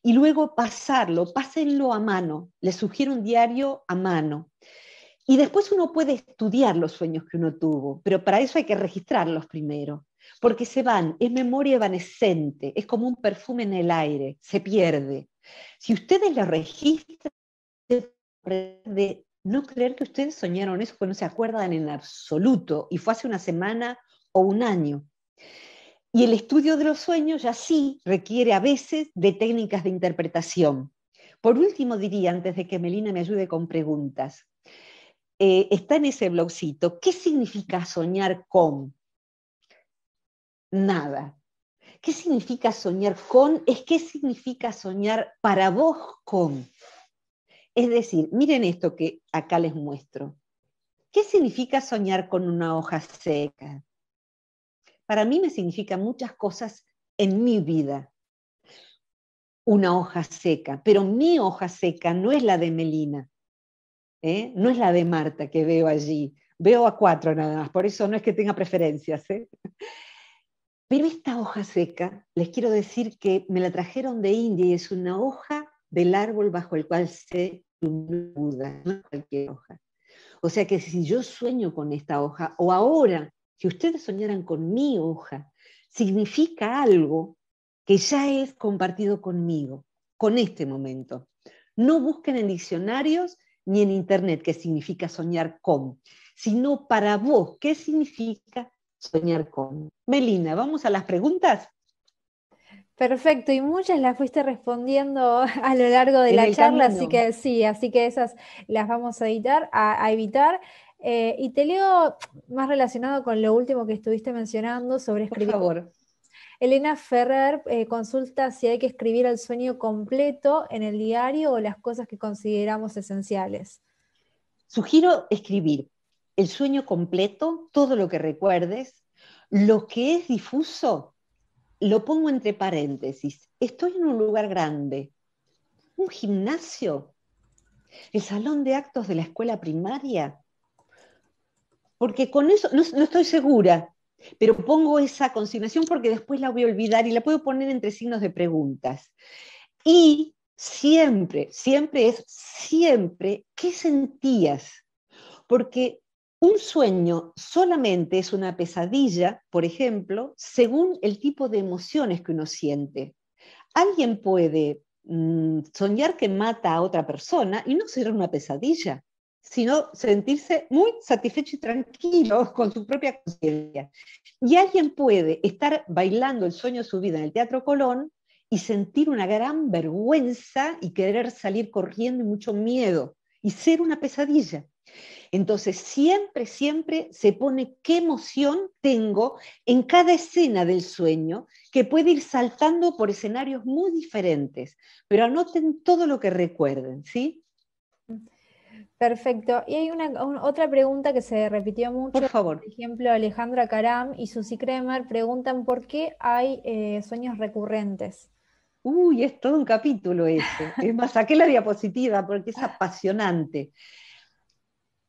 y luego pasarlo, pásenlo a mano, les sugiero un diario a mano. Y después uno puede estudiar los sueños que uno tuvo, pero para eso hay que registrarlos primero, porque se van, es memoria evanescente, es como un perfume en el aire, se pierde. Si ustedes lo registran, de no creer que ustedes soñaron eso, porque no se acuerdan en absoluto, y fue hace una semana o un año. Y el estudio de los sueños ya sí requiere a veces de técnicas de interpretación. Por último, diría, antes de que Melina me ayude con preguntas, eh, está en ese blogcito, ¿qué significa soñar con? Nada. ¿Qué significa soñar con? Es qué significa soñar para vos con. Es decir, miren esto que acá les muestro. ¿Qué significa soñar con una hoja seca? para mí me significa muchas cosas en mi vida. Una hoja seca, pero mi hoja seca no es la de Melina, ¿eh? no es la de Marta que veo allí. Veo a cuatro nada más, por eso no es que tenga preferencias. ¿eh? Pero esta hoja seca, les quiero decir que me la trajeron de India y es una hoja del árbol bajo el cual se Buda, cualquier hoja. O sea que si yo sueño con esta hoja, o ahora que ustedes soñaran con mi hoja, significa algo que ya es compartido conmigo, con este momento. No busquen en diccionarios ni en internet qué significa soñar con, sino para vos, qué significa soñar con. Melina, ¿vamos a las preguntas? Perfecto, y muchas las fuiste respondiendo a lo largo de la charla, así que sí, así que esas las vamos a a evitar. Eh, y te leo más relacionado con lo último que estuviste mencionando sobre escribir. favor. Elena Ferrer eh, consulta si hay que escribir el sueño completo en el diario o las cosas que consideramos esenciales. Sugiero escribir el sueño completo, todo lo que recuerdes, lo que es difuso, lo pongo entre paréntesis. Estoy en un lugar grande, un gimnasio, el salón de actos de la escuela primaria, porque con eso no, estoy segura, pero pongo esa consignación porque después la voy a olvidar y la puedo poner entre signos de preguntas. Y siempre, siempre es, siempre, ¿qué sentías? Porque un sueño solamente es una pesadilla, por ejemplo, según el tipo de emociones que uno siente. Alguien puede mm, soñar que mata a otra persona y no ser una pesadilla sino sentirse muy satisfecho y tranquilo con su propia conciencia. Y alguien puede estar bailando el sueño de su vida en el Teatro Colón y sentir una gran vergüenza y querer salir corriendo y mucho miedo y ser una pesadilla. Entonces, siempre, siempre se pone qué emoción tengo en cada escena del sueño, que puede ir saltando por escenarios muy diferentes, pero anoten todo lo que recuerden, ¿sí? Perfecto. Y hay una, otra pregunta que se repitió mucho. Por favor. Por ejemplo, Alejandra Caram y Susi Kremer preguntan por qué hay eh, sueños recurrentes. Uy, es todo un capítulo ese. Es más, saqué la diapositiva porque es apasionante.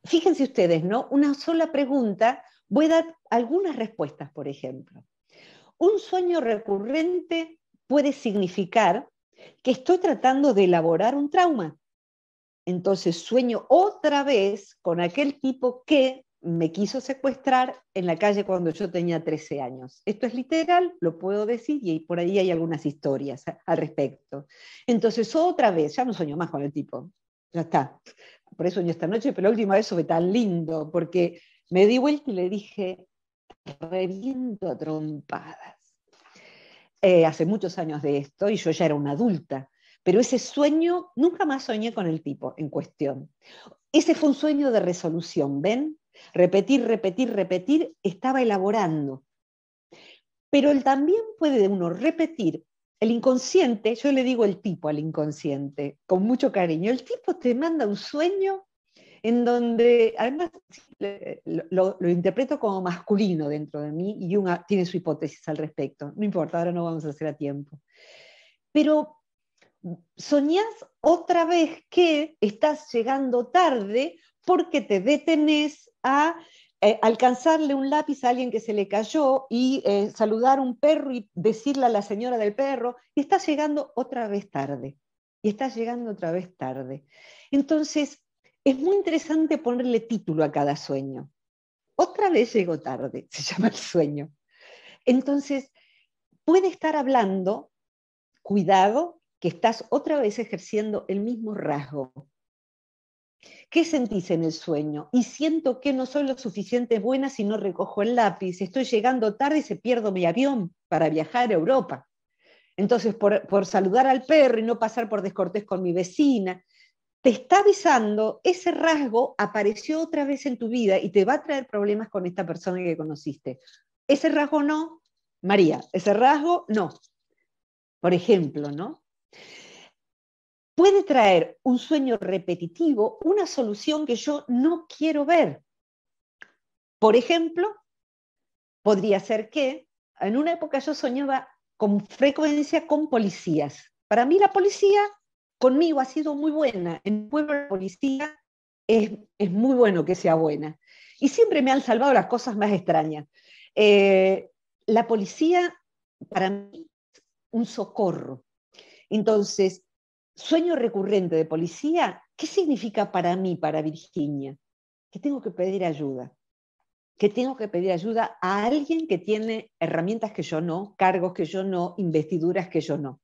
Fíjense ustedes, ¿no? Una sola pregunta, voy a dar algunas respuestas, por ejemplo. Un sueño recurrente puede significar que estoy tratando de elaborar un trauma. Entonces sueño otra vez con aquel tipo que me quiso secuestrar en la calle cuando yo tenía 13 años. Esto es literal, lo puedo decir y por ahí hay algunas historias al respecto. Entonces otra vez, ya no sueño más con el tipo, ya está. Por eso sueño esta noche, pero la última vez fue tan lindo, porque me di vuelta y le dije, reviento a trompadas. Eh, hace muchos años de esto y yo ya era una adulta. Pero ese sueño, nunca más soñé con el tipo en cuestión. Ese fue un sueño de resolución, ¿ven? Repetir, repetir, repetir, estaba elaborando. Pero él también puede uno repetir el inconsciente, yo le digo el tipo al inconsciente, con mucho cariño, el tipo te manda un sueño en donde, además, lo, interpreto como masculino dentro de mí y una ah, tiene su hipótesis al respecto. No importa, ahora no vamos a hacer a tiempo. Pero soñás otra vez que estás llegando tarde porque te detenés a eh, alcanzarle un lápiz a alguien que se le cayó y eh, saludar a un perro y decirle a la señora del perro, y estás llegando otra vez tarde, y estás llegando otra vez tarde. Entonces, es muy interesante ponerle título a cada sueño. Otra vez llegó tarde, se llama el sueño. Entonces, puede estar hablando, cuidado, que estás otra vez ejerciendo el mismo rasgo. ¿Qué sentís en el sueño? Y siento que no soy lo suficiente buena si no recojo el lápiz, estoy llegando tarde y se pierdo mi avión para viajar a Europa. Entonces, por, por saludar al perro y no pasar por descortés con mi vecina, te está avisando, ese rasgo apareció otra vez en tu vida y te va a traer problemas con esta persona que conociste. Ese rasgo no, María, ese rasgo no. Por ejemplo, ¿no? Puede traer un sueño repetitivo, una solución que yo no quiero ver. Por ejemplo, podría ser que en una época yo soñaba con frecuencia con policías. Para mí la policía conmigo ha sido muy buena. En el pueblo la policía es, muy bueno que sea buena. Y siempre me han salvado las cosas más extrañas. Eh, la policía para mí es un socorro. Entonces, sueño recurrente de policía, ¿qué significa para mí, para Virginia? Que tengo que pedir ayuda, que tengo que pedir ayuda a alguien que tiene herramientas que yo no, cargos que yo no, investiduras que yo no.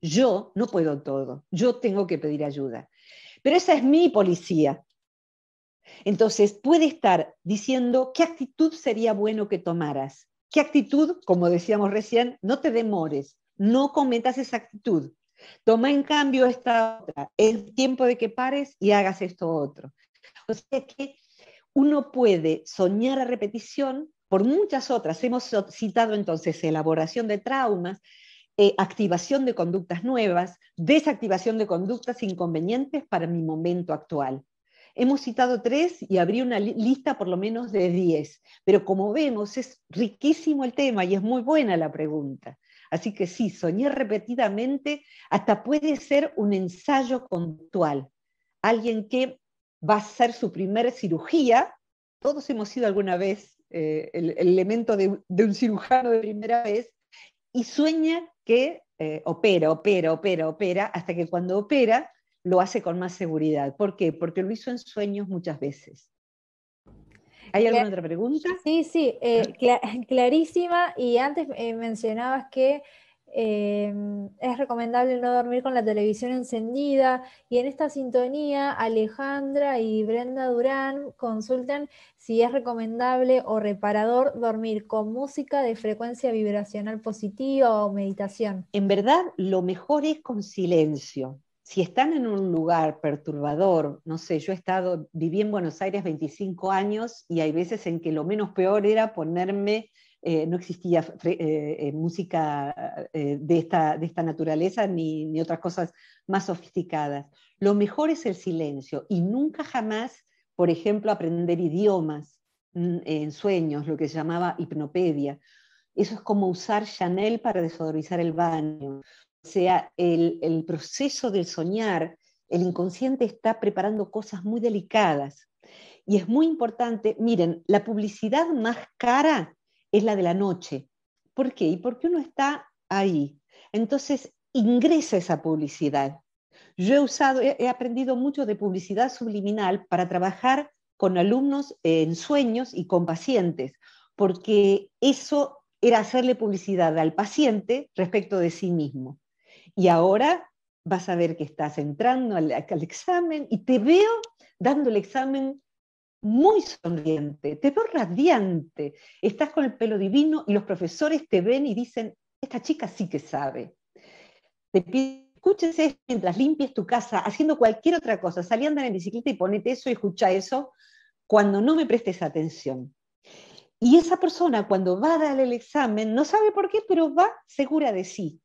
Yo no puedo todo, yo tengo que pedir ayuda. Pero esa es mi policía. Entonces, puede estar diciendo qué actitud sería bueno que tomaras. ¿Qué actitud, como decíamos recién, no te demores, no cometas esa actitud. Toma en cambio esta otra. Es tiempo de que pares y hagas esto otro. O sea que uno puede soñar a repetición por muchas otras. Hemos citado entonces elaboración de traumas, eh, activación de conductas nuevas, desactivación de conductas inconvenientes para mi momento actual. Hemos citado tres y abrí una lista por lo menos de diez, pero como vemos es riquísimo el tema y es muy buena la pregunta. Así que sí, soñé repetidamente hasta puede ser un ensayo contual, Alguien que va a hacer su primera cirugía, todos hemos sido alguna vez eh, el, elemento de, un cirujano de primera vez, y sueña que eh, opera, opera, opera, opera, hasta que cuando opera lo hace con más seguridad. ¿Por qué? Porque lo hizo en sueños muchas veces. ¿Hay alguna otra pregunta? Sí, sí, eh, ah. clarísima. Y antes eh, mencionabas que em, es recomendable no dormir con la televisión encendida. Y en esta sintonía, Alejandra y Brenda Durán consultan si es recomendable o reparador dormir con música de frecuencia vibracional positiva o meditación. En verdad, lo mejor es con silencio si están en un lugar perturbador, no sé, yo he estado, viví en Buenos Aires 25 años y hay veces en que lo menos peor era ponerme, eh, no existía eh, eh, música de, esta, de, esta, naturaleza ni, ni otras cosas más sofisticadas. Lo mejor es el silencio y nunca jamás, por ejemplo, aprender idiomas mm, en sueños, lo que se llamaba hipnopedia. Eso es como usar Chanel para desodorizar el baño. O sea, el, proceso del soñar, el inconsciente está preparando cosas muy delicadas. Y es muy importante, miren, la publicidad más cara es la de la noche. ¿Por qué? Y qué uno está ahí. Entonces ingresa esa publicidad. Yo he usado, he aprendido mucho de publicidad subliminal para trabajar con alumnos en sueños y con pacientes, porque eso era hacerle publicidad al paciente respecto de sí mismo. Y ahora vas a ver que estás entrando al, examen y te veo dando el examen muy sonriente, te veo radiante, estás con el pelo divino y los profesores te ven y dicen, esta chica sí que sabe. Te esto mientras limpias tu casa, haciendo cualquier otra cosa, saliendo a andar en bicicleta y ponete eso y escucha eso cuando no me prestes atención. Y esa persona cuando va a dar el examen, no sabe por qué, pero va segura de sí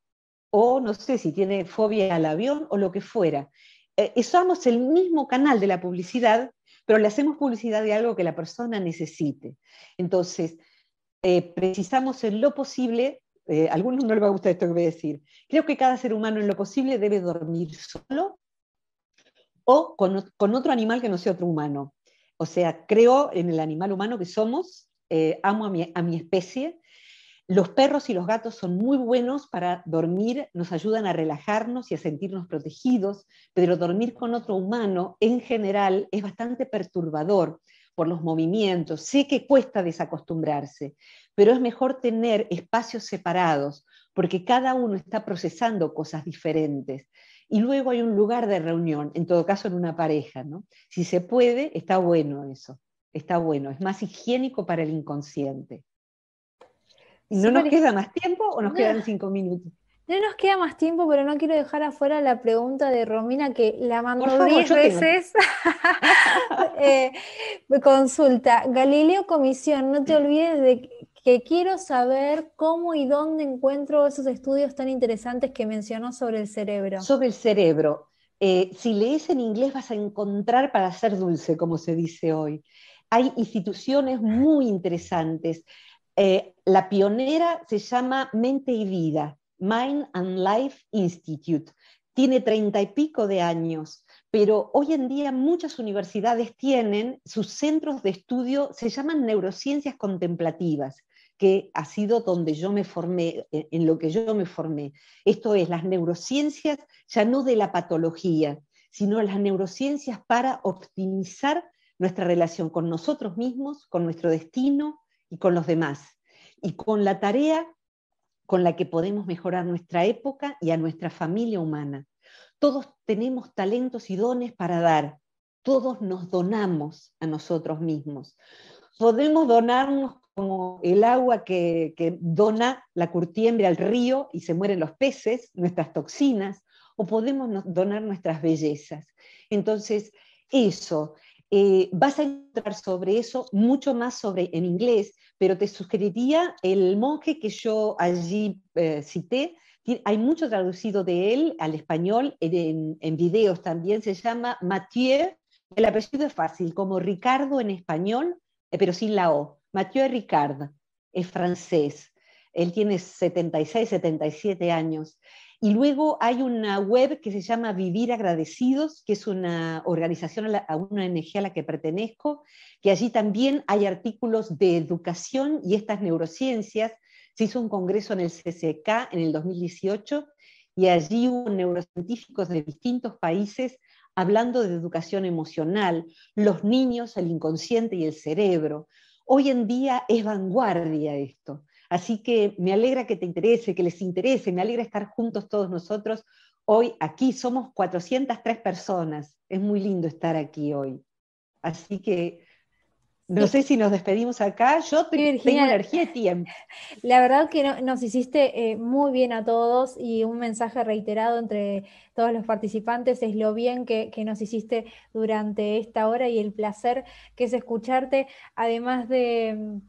o no sé si tiene fobia al avión o lo que fuera. Eh, usamos el mismo canal de la publicidad, pero le hacemos publicidad de algo que la persona necesite. Entonces, eh, precisamos en lo posible, eh, a algunos no les va a gustar esto que voy a decir, creo que cada ser humano en lo posible debe dormir solo o con, otro animal que no sea otro humano. O sea, creo en el animal humano que somos, eh, amo a mi, a mi, especie los perros y los gatos son muy buenos para dormir, nos ayudan a relajarnos y a sentirnos protegidos, pero dormir con otro humano en general es bastante perturbador por los movimientos. Sé que cuesta desacostumbrarse, pero es mejor tener espacios separados porque cada uno está procesando cosas diferentes. Y luego hay un lugar de reunión, en todo caso en una pareja, ¿no? Si se puede, está bueno eso, está bueno, es más higiénico para el inconsciente. ¿No nos queda más tiempo o nos quedan cinco minutos? No nos queda más tiempo, pero no quiero dejar afuera la pregunta de Romina que la mandó 10 veces. Eh, consulta, Galileo Comisión, no te olvides de que quiero saber cómo y dónde encuentro esos estudios tan interesantes que mencionó sobre el cerebro. Sobre el cerebro. Eh, si lees en inglés vas a encontrar para ser dulce, como se dice hoy. Hay instituciones muy interesantes. Eh, la pionera se llama Mente y Vida, Mind and Life Institute. Tiene treinta y pico de años, pero hoy en día muchas universidades tienen sus centros de estudio, se llaman neurociencias contemplativas que ha sido donde yo me formé, eh, en lo que yo me formé. Esto es, las neurociencias ya no de la patología, sino las neurociencias para optimizar nuestra relación con nosotros mismos, con nuestro destino, y con los demás, y con la tarea con la que podemos mejorar nuestra época y a nuestra familia humana. Todos tenemos talentos y dones para dar, todos nos donamos a nosotros mismos. Podemos donarnos como el agua que, que dona la curtiembre al río y se mueren los peces, nuestras toxinas, o podemos donar nuestras bellezas. Entonces, eso, eh, vas a entrar sobre eso mucho más sobre en inglés, pero te sugeriría el monje que yo allí eh, cité. Hay mucho traducido de él al español, en, videos también, se llama Mathieu, el apellido es fácil, como Ricardo en español, eh, pero sin la O. Mathieu Ricard, es francés, él tiene 76, 77 años. Y luego hay una web que se llama Vivir Agradecidos, que es una organización, a, una ONG a la que pertenezco, que allí también hay artículos de educación y estas neurociencias. Se hizo un congreso en el CCK en el 2018 y allí hubo neurocientíficos de distintos países hablando de educación emocional, los niños, el inconsciente y el cerebro. Hoy en día es vanguardia esto. Así que me alegra que te interese, que les interese, me alegra estar juntos todos nosotros. Hoy aquí somos 403 personas. Es muy lindo estar aquí hoy. Así que no sé si nos despedimos acá. Yo tengo energía y tiempo. La verdad que nos hiciste eh, muy bien a todos y un mensaje reiterado entre todos los participantes es lo bien que, nos hiciste durante esta hora y el placer que es escucharte, además de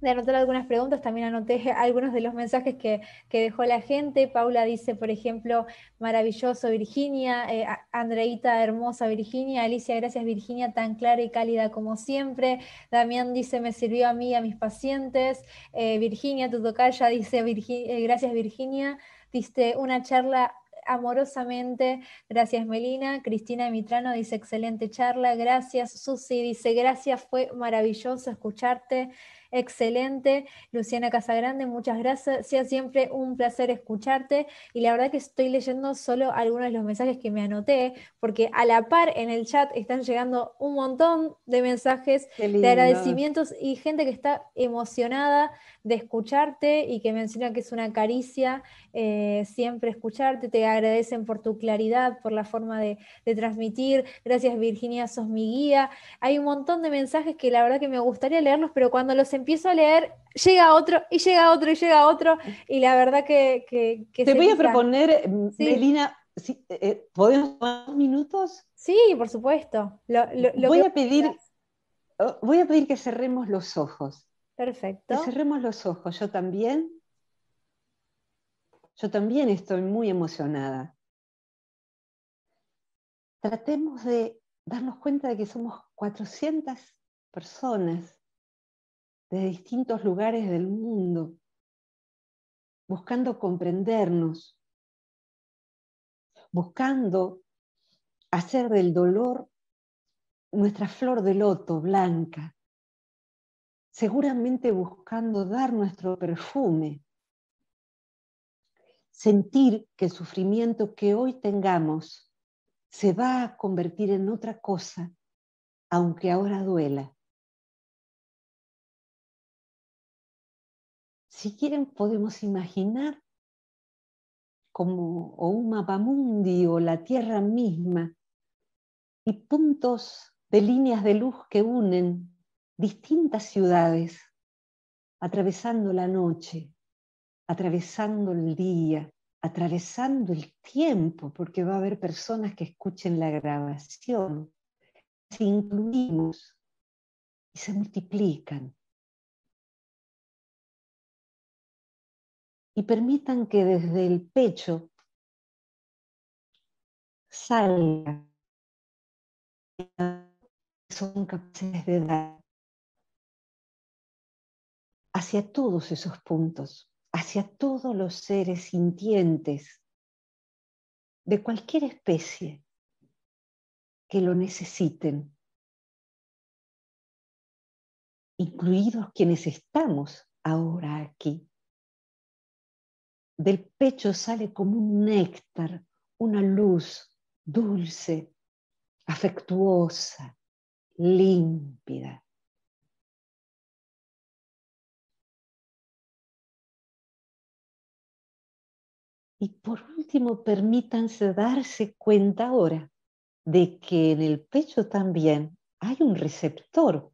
de anotar algunas preguntas, también anoté algunos de los mensajes que, dejó la gente. Paula dice, por ejemplo, maravilloso Virginia, eh, Andreita, hermosa Virginia, Alicia, gracias Virginia, tan clara y cálida como siempre. Damián dice, me sirvió a mí y a mis pacientes. Eh, Virginia, tu tocaya, dice, eh, gracias Virginia, diste una charla amorosamente. Gracias, Melina. Cristina Mitrano dice excelente charla. Gracias, Susi dice gracias, fue maravilloso escucharte excelente. Luciana Casagrande, muchas gracias. sea Siempre un placer escucharte. Y la verdad que estoy leyendo solo algunos de los mensajes que me anoté, porque a la par en el chat están llegando un montón de mensajes de agradecimientos y gente que está emocionada de escucharte y que menciona que es una caricia eh, siempre escucharte. Te agradecen por tu claridad, por la forma de, de transmitir. Gracias Virginia, sos mi guía. Hay un montón de mensajes que la verdad que me gustaría leerlos, pero cuando los empiezo a leer, llega otro y llega otro y llega otro, y la verdad que... Te voy a proponer, eh, ¿Sí? Eh, eh, ¿podemos tomar minutos? Sí, por supuesto. voy, a pedir, oh, voy a pedir que cerremos los ojos. Perfecto. cerremos los ojos, yo también. Yo también estoy muy emocionada. Tratemos de darnos cuenta de que somos 400 personas de distintos lugares del mundo, buscando comprendernos, buscando hacer del dolor nuestra flor de loto blanca, seguramente buscando dar nuestro perfume, sentir que el sufrimiento que hoy tengamos se va a convertir en otra cosa, aunque ahora duela. si quieren podemos imaginar como un un mapamundi o la tierra misma y puntos de líneas de luz que unen distintas ciudades, atravesando la noche, atravesando el día, atravesando el tiempo, porque va a haber personas que escuchen la grabación. Se incluimos y se multiplican y permitan que desde el pecho salga son capaces de dar hacia todos esos puntos, hacia todos los seres sintientes de cualquier especie que lo necesiten, incluidos quienes estamos ahora aquí. Del pecho sale como un néctar, una luz dulce, afectuosa, límpida. Y por último, permítanse darse cuenta ahora de que en el pecho también hay un receptor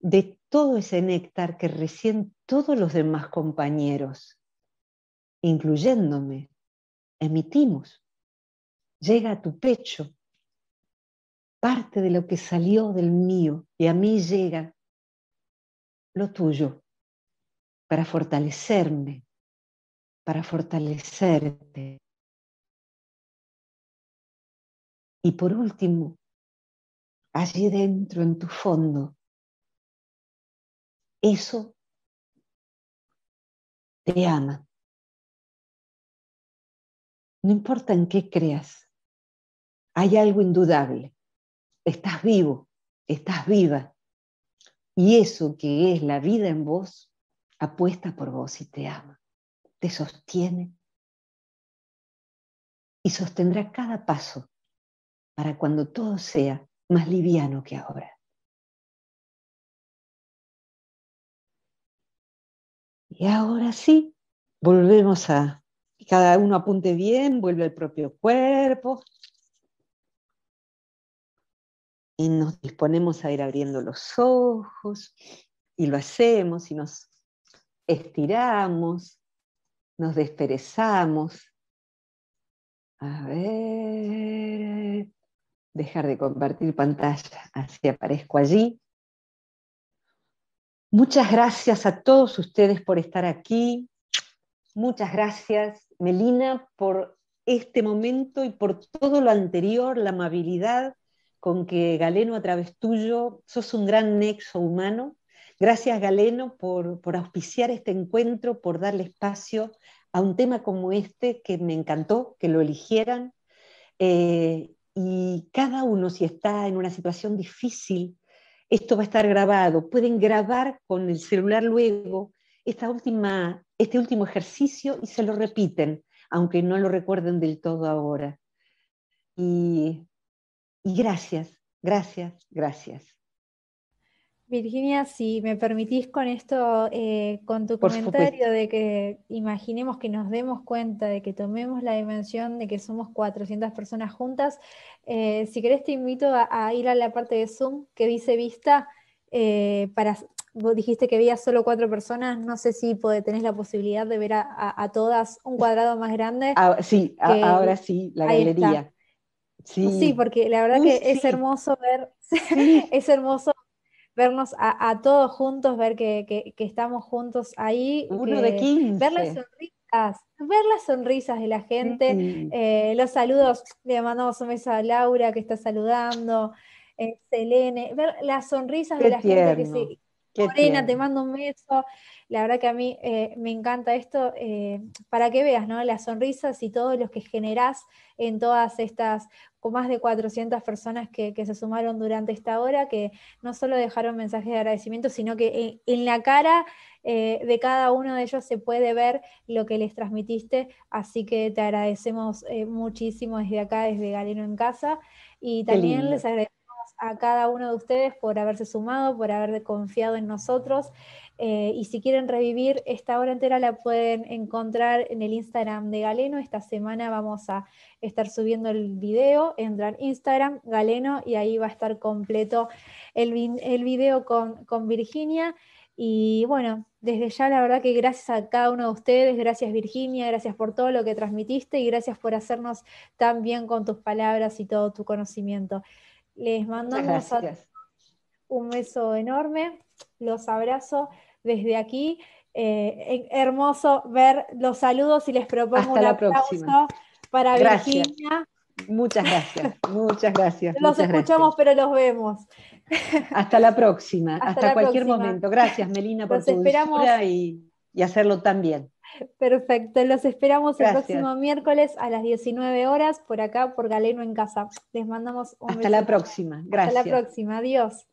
de todo ese néctar que recién todos los demás compañeros incluyéndome, emitimos, llega a tu pecho, parte de lo que salió del mío y a mí llega lo tuyo para fortalecerme, para fortalecerte. Y por último, allí dentro, en tu fondo, eso te ama. No importa en qué creas, hay algo indudable. Estás vivo, estás viva. Y eso que es la vida en vos, apuesta por vos y te ama, te sostiene y sostendrá cada paso para cuando todo sea más liviano que ahora. Y ahora sí, volvemos a cada uno apunte bien, vuelve al propio cuerpo. Y nos disponemos a ir abriendo los ojos y lo hacemos y nos estiramos, nos desperezamos. A ver, dejar de compartir pantalla, así aparezco allí. Muchas gracias a todos ustedes por estar aquí. Muchas gracias Melina, por este momento y por todo lo anterior, la amabilidad con que Galeno a través tuyo, sos un gran nexo humano. Gracias Galeno por, por auspiciar este encuentro, por darle espacio a un tema como este que me encantó que lo eligieran. Eh, y cada uno si está en una situación difícil, esto va a estar grabado. Pueden grabar con el celular luego esta última este último ejercicio y se lo repiten, aunque no lo recuerden del todo ahora. Y, gracias, gracias, gracias. Virginia, si me permitís con esto, eh, con tu comentario de que imaginemos que nos demos cuenta, de que tomemos la dimensión de que somos 400 personas juntas, eh, si querés te invito a, ir a la parte de Zoom que dice vista eh, para vos dijiste que veías solo cuatro personas, no sé si tenés la posibilidad de ver a, todas un cuadrado más grande. Ah, sí, ahora sí, la galería. Sí. sí. porque la verdad que es hermoso ver, es hermoso vernos a, todos juntos, ver que, estamos juntos ahí. Uno de aquí. Ver las sonrisas, ver las sonrisas de la gente, eh, los saludos, le mandamos un beso a Laura que está saludando, eh, Selene, ver las sonrisas de la gente que Morena, te mando un beso. La verdad que a mí eh, me encanta esto, eh, para que veas ¿no? las sonrisas y todos los que generás en todas estas, con más de 400 personas que, se sumaron durante esta hora, que no solo dejaron mensajes de agradecimiento, sino que eh, en, la cara de cada uno de ellos se puede ver lo que les transmitiste. Así que te agradecemos muchísimo desde acá, desde Galeno en Casa. Y también les agradecemos a cada uno de ustedes por haberse sumado, por haber confiado en nosotros. Eh, y si quieren revivir esta hora entera, la pueden encontrar en el Instagram de Galeno. Esta semana vamos a estar subiendo el video, entran Instagram, Galeno, y ahí va a estar completo el, el video con, con Virginia. Y bueno, desde ya la verdad que gracias a cada uno de ustedes, gracias Virginia, gracias por todo lo que transmitiste y gracias por hacernos tan bien con tus palabras y todo tu conocimiento. Les mandamos un beso enorme, los abrazo desde aquí. Eh, hermoso ver los saludos y les propongo Hasta un aplauso para Virginia. Muchas gracias, muchas gracias. los escuchamos, pero los vemos. Hasta la próxima, hasta, cualquier momento. Gracias, Melina, por tu esperamos. y, y hacerlo también. bien. Perfecto, los esperamos el próximo miércoles a las 19 horas por acá, por Galeno en Casa. Les mandamos un Hasta la próxima. Gracias. Hasta la próxima. Adiós.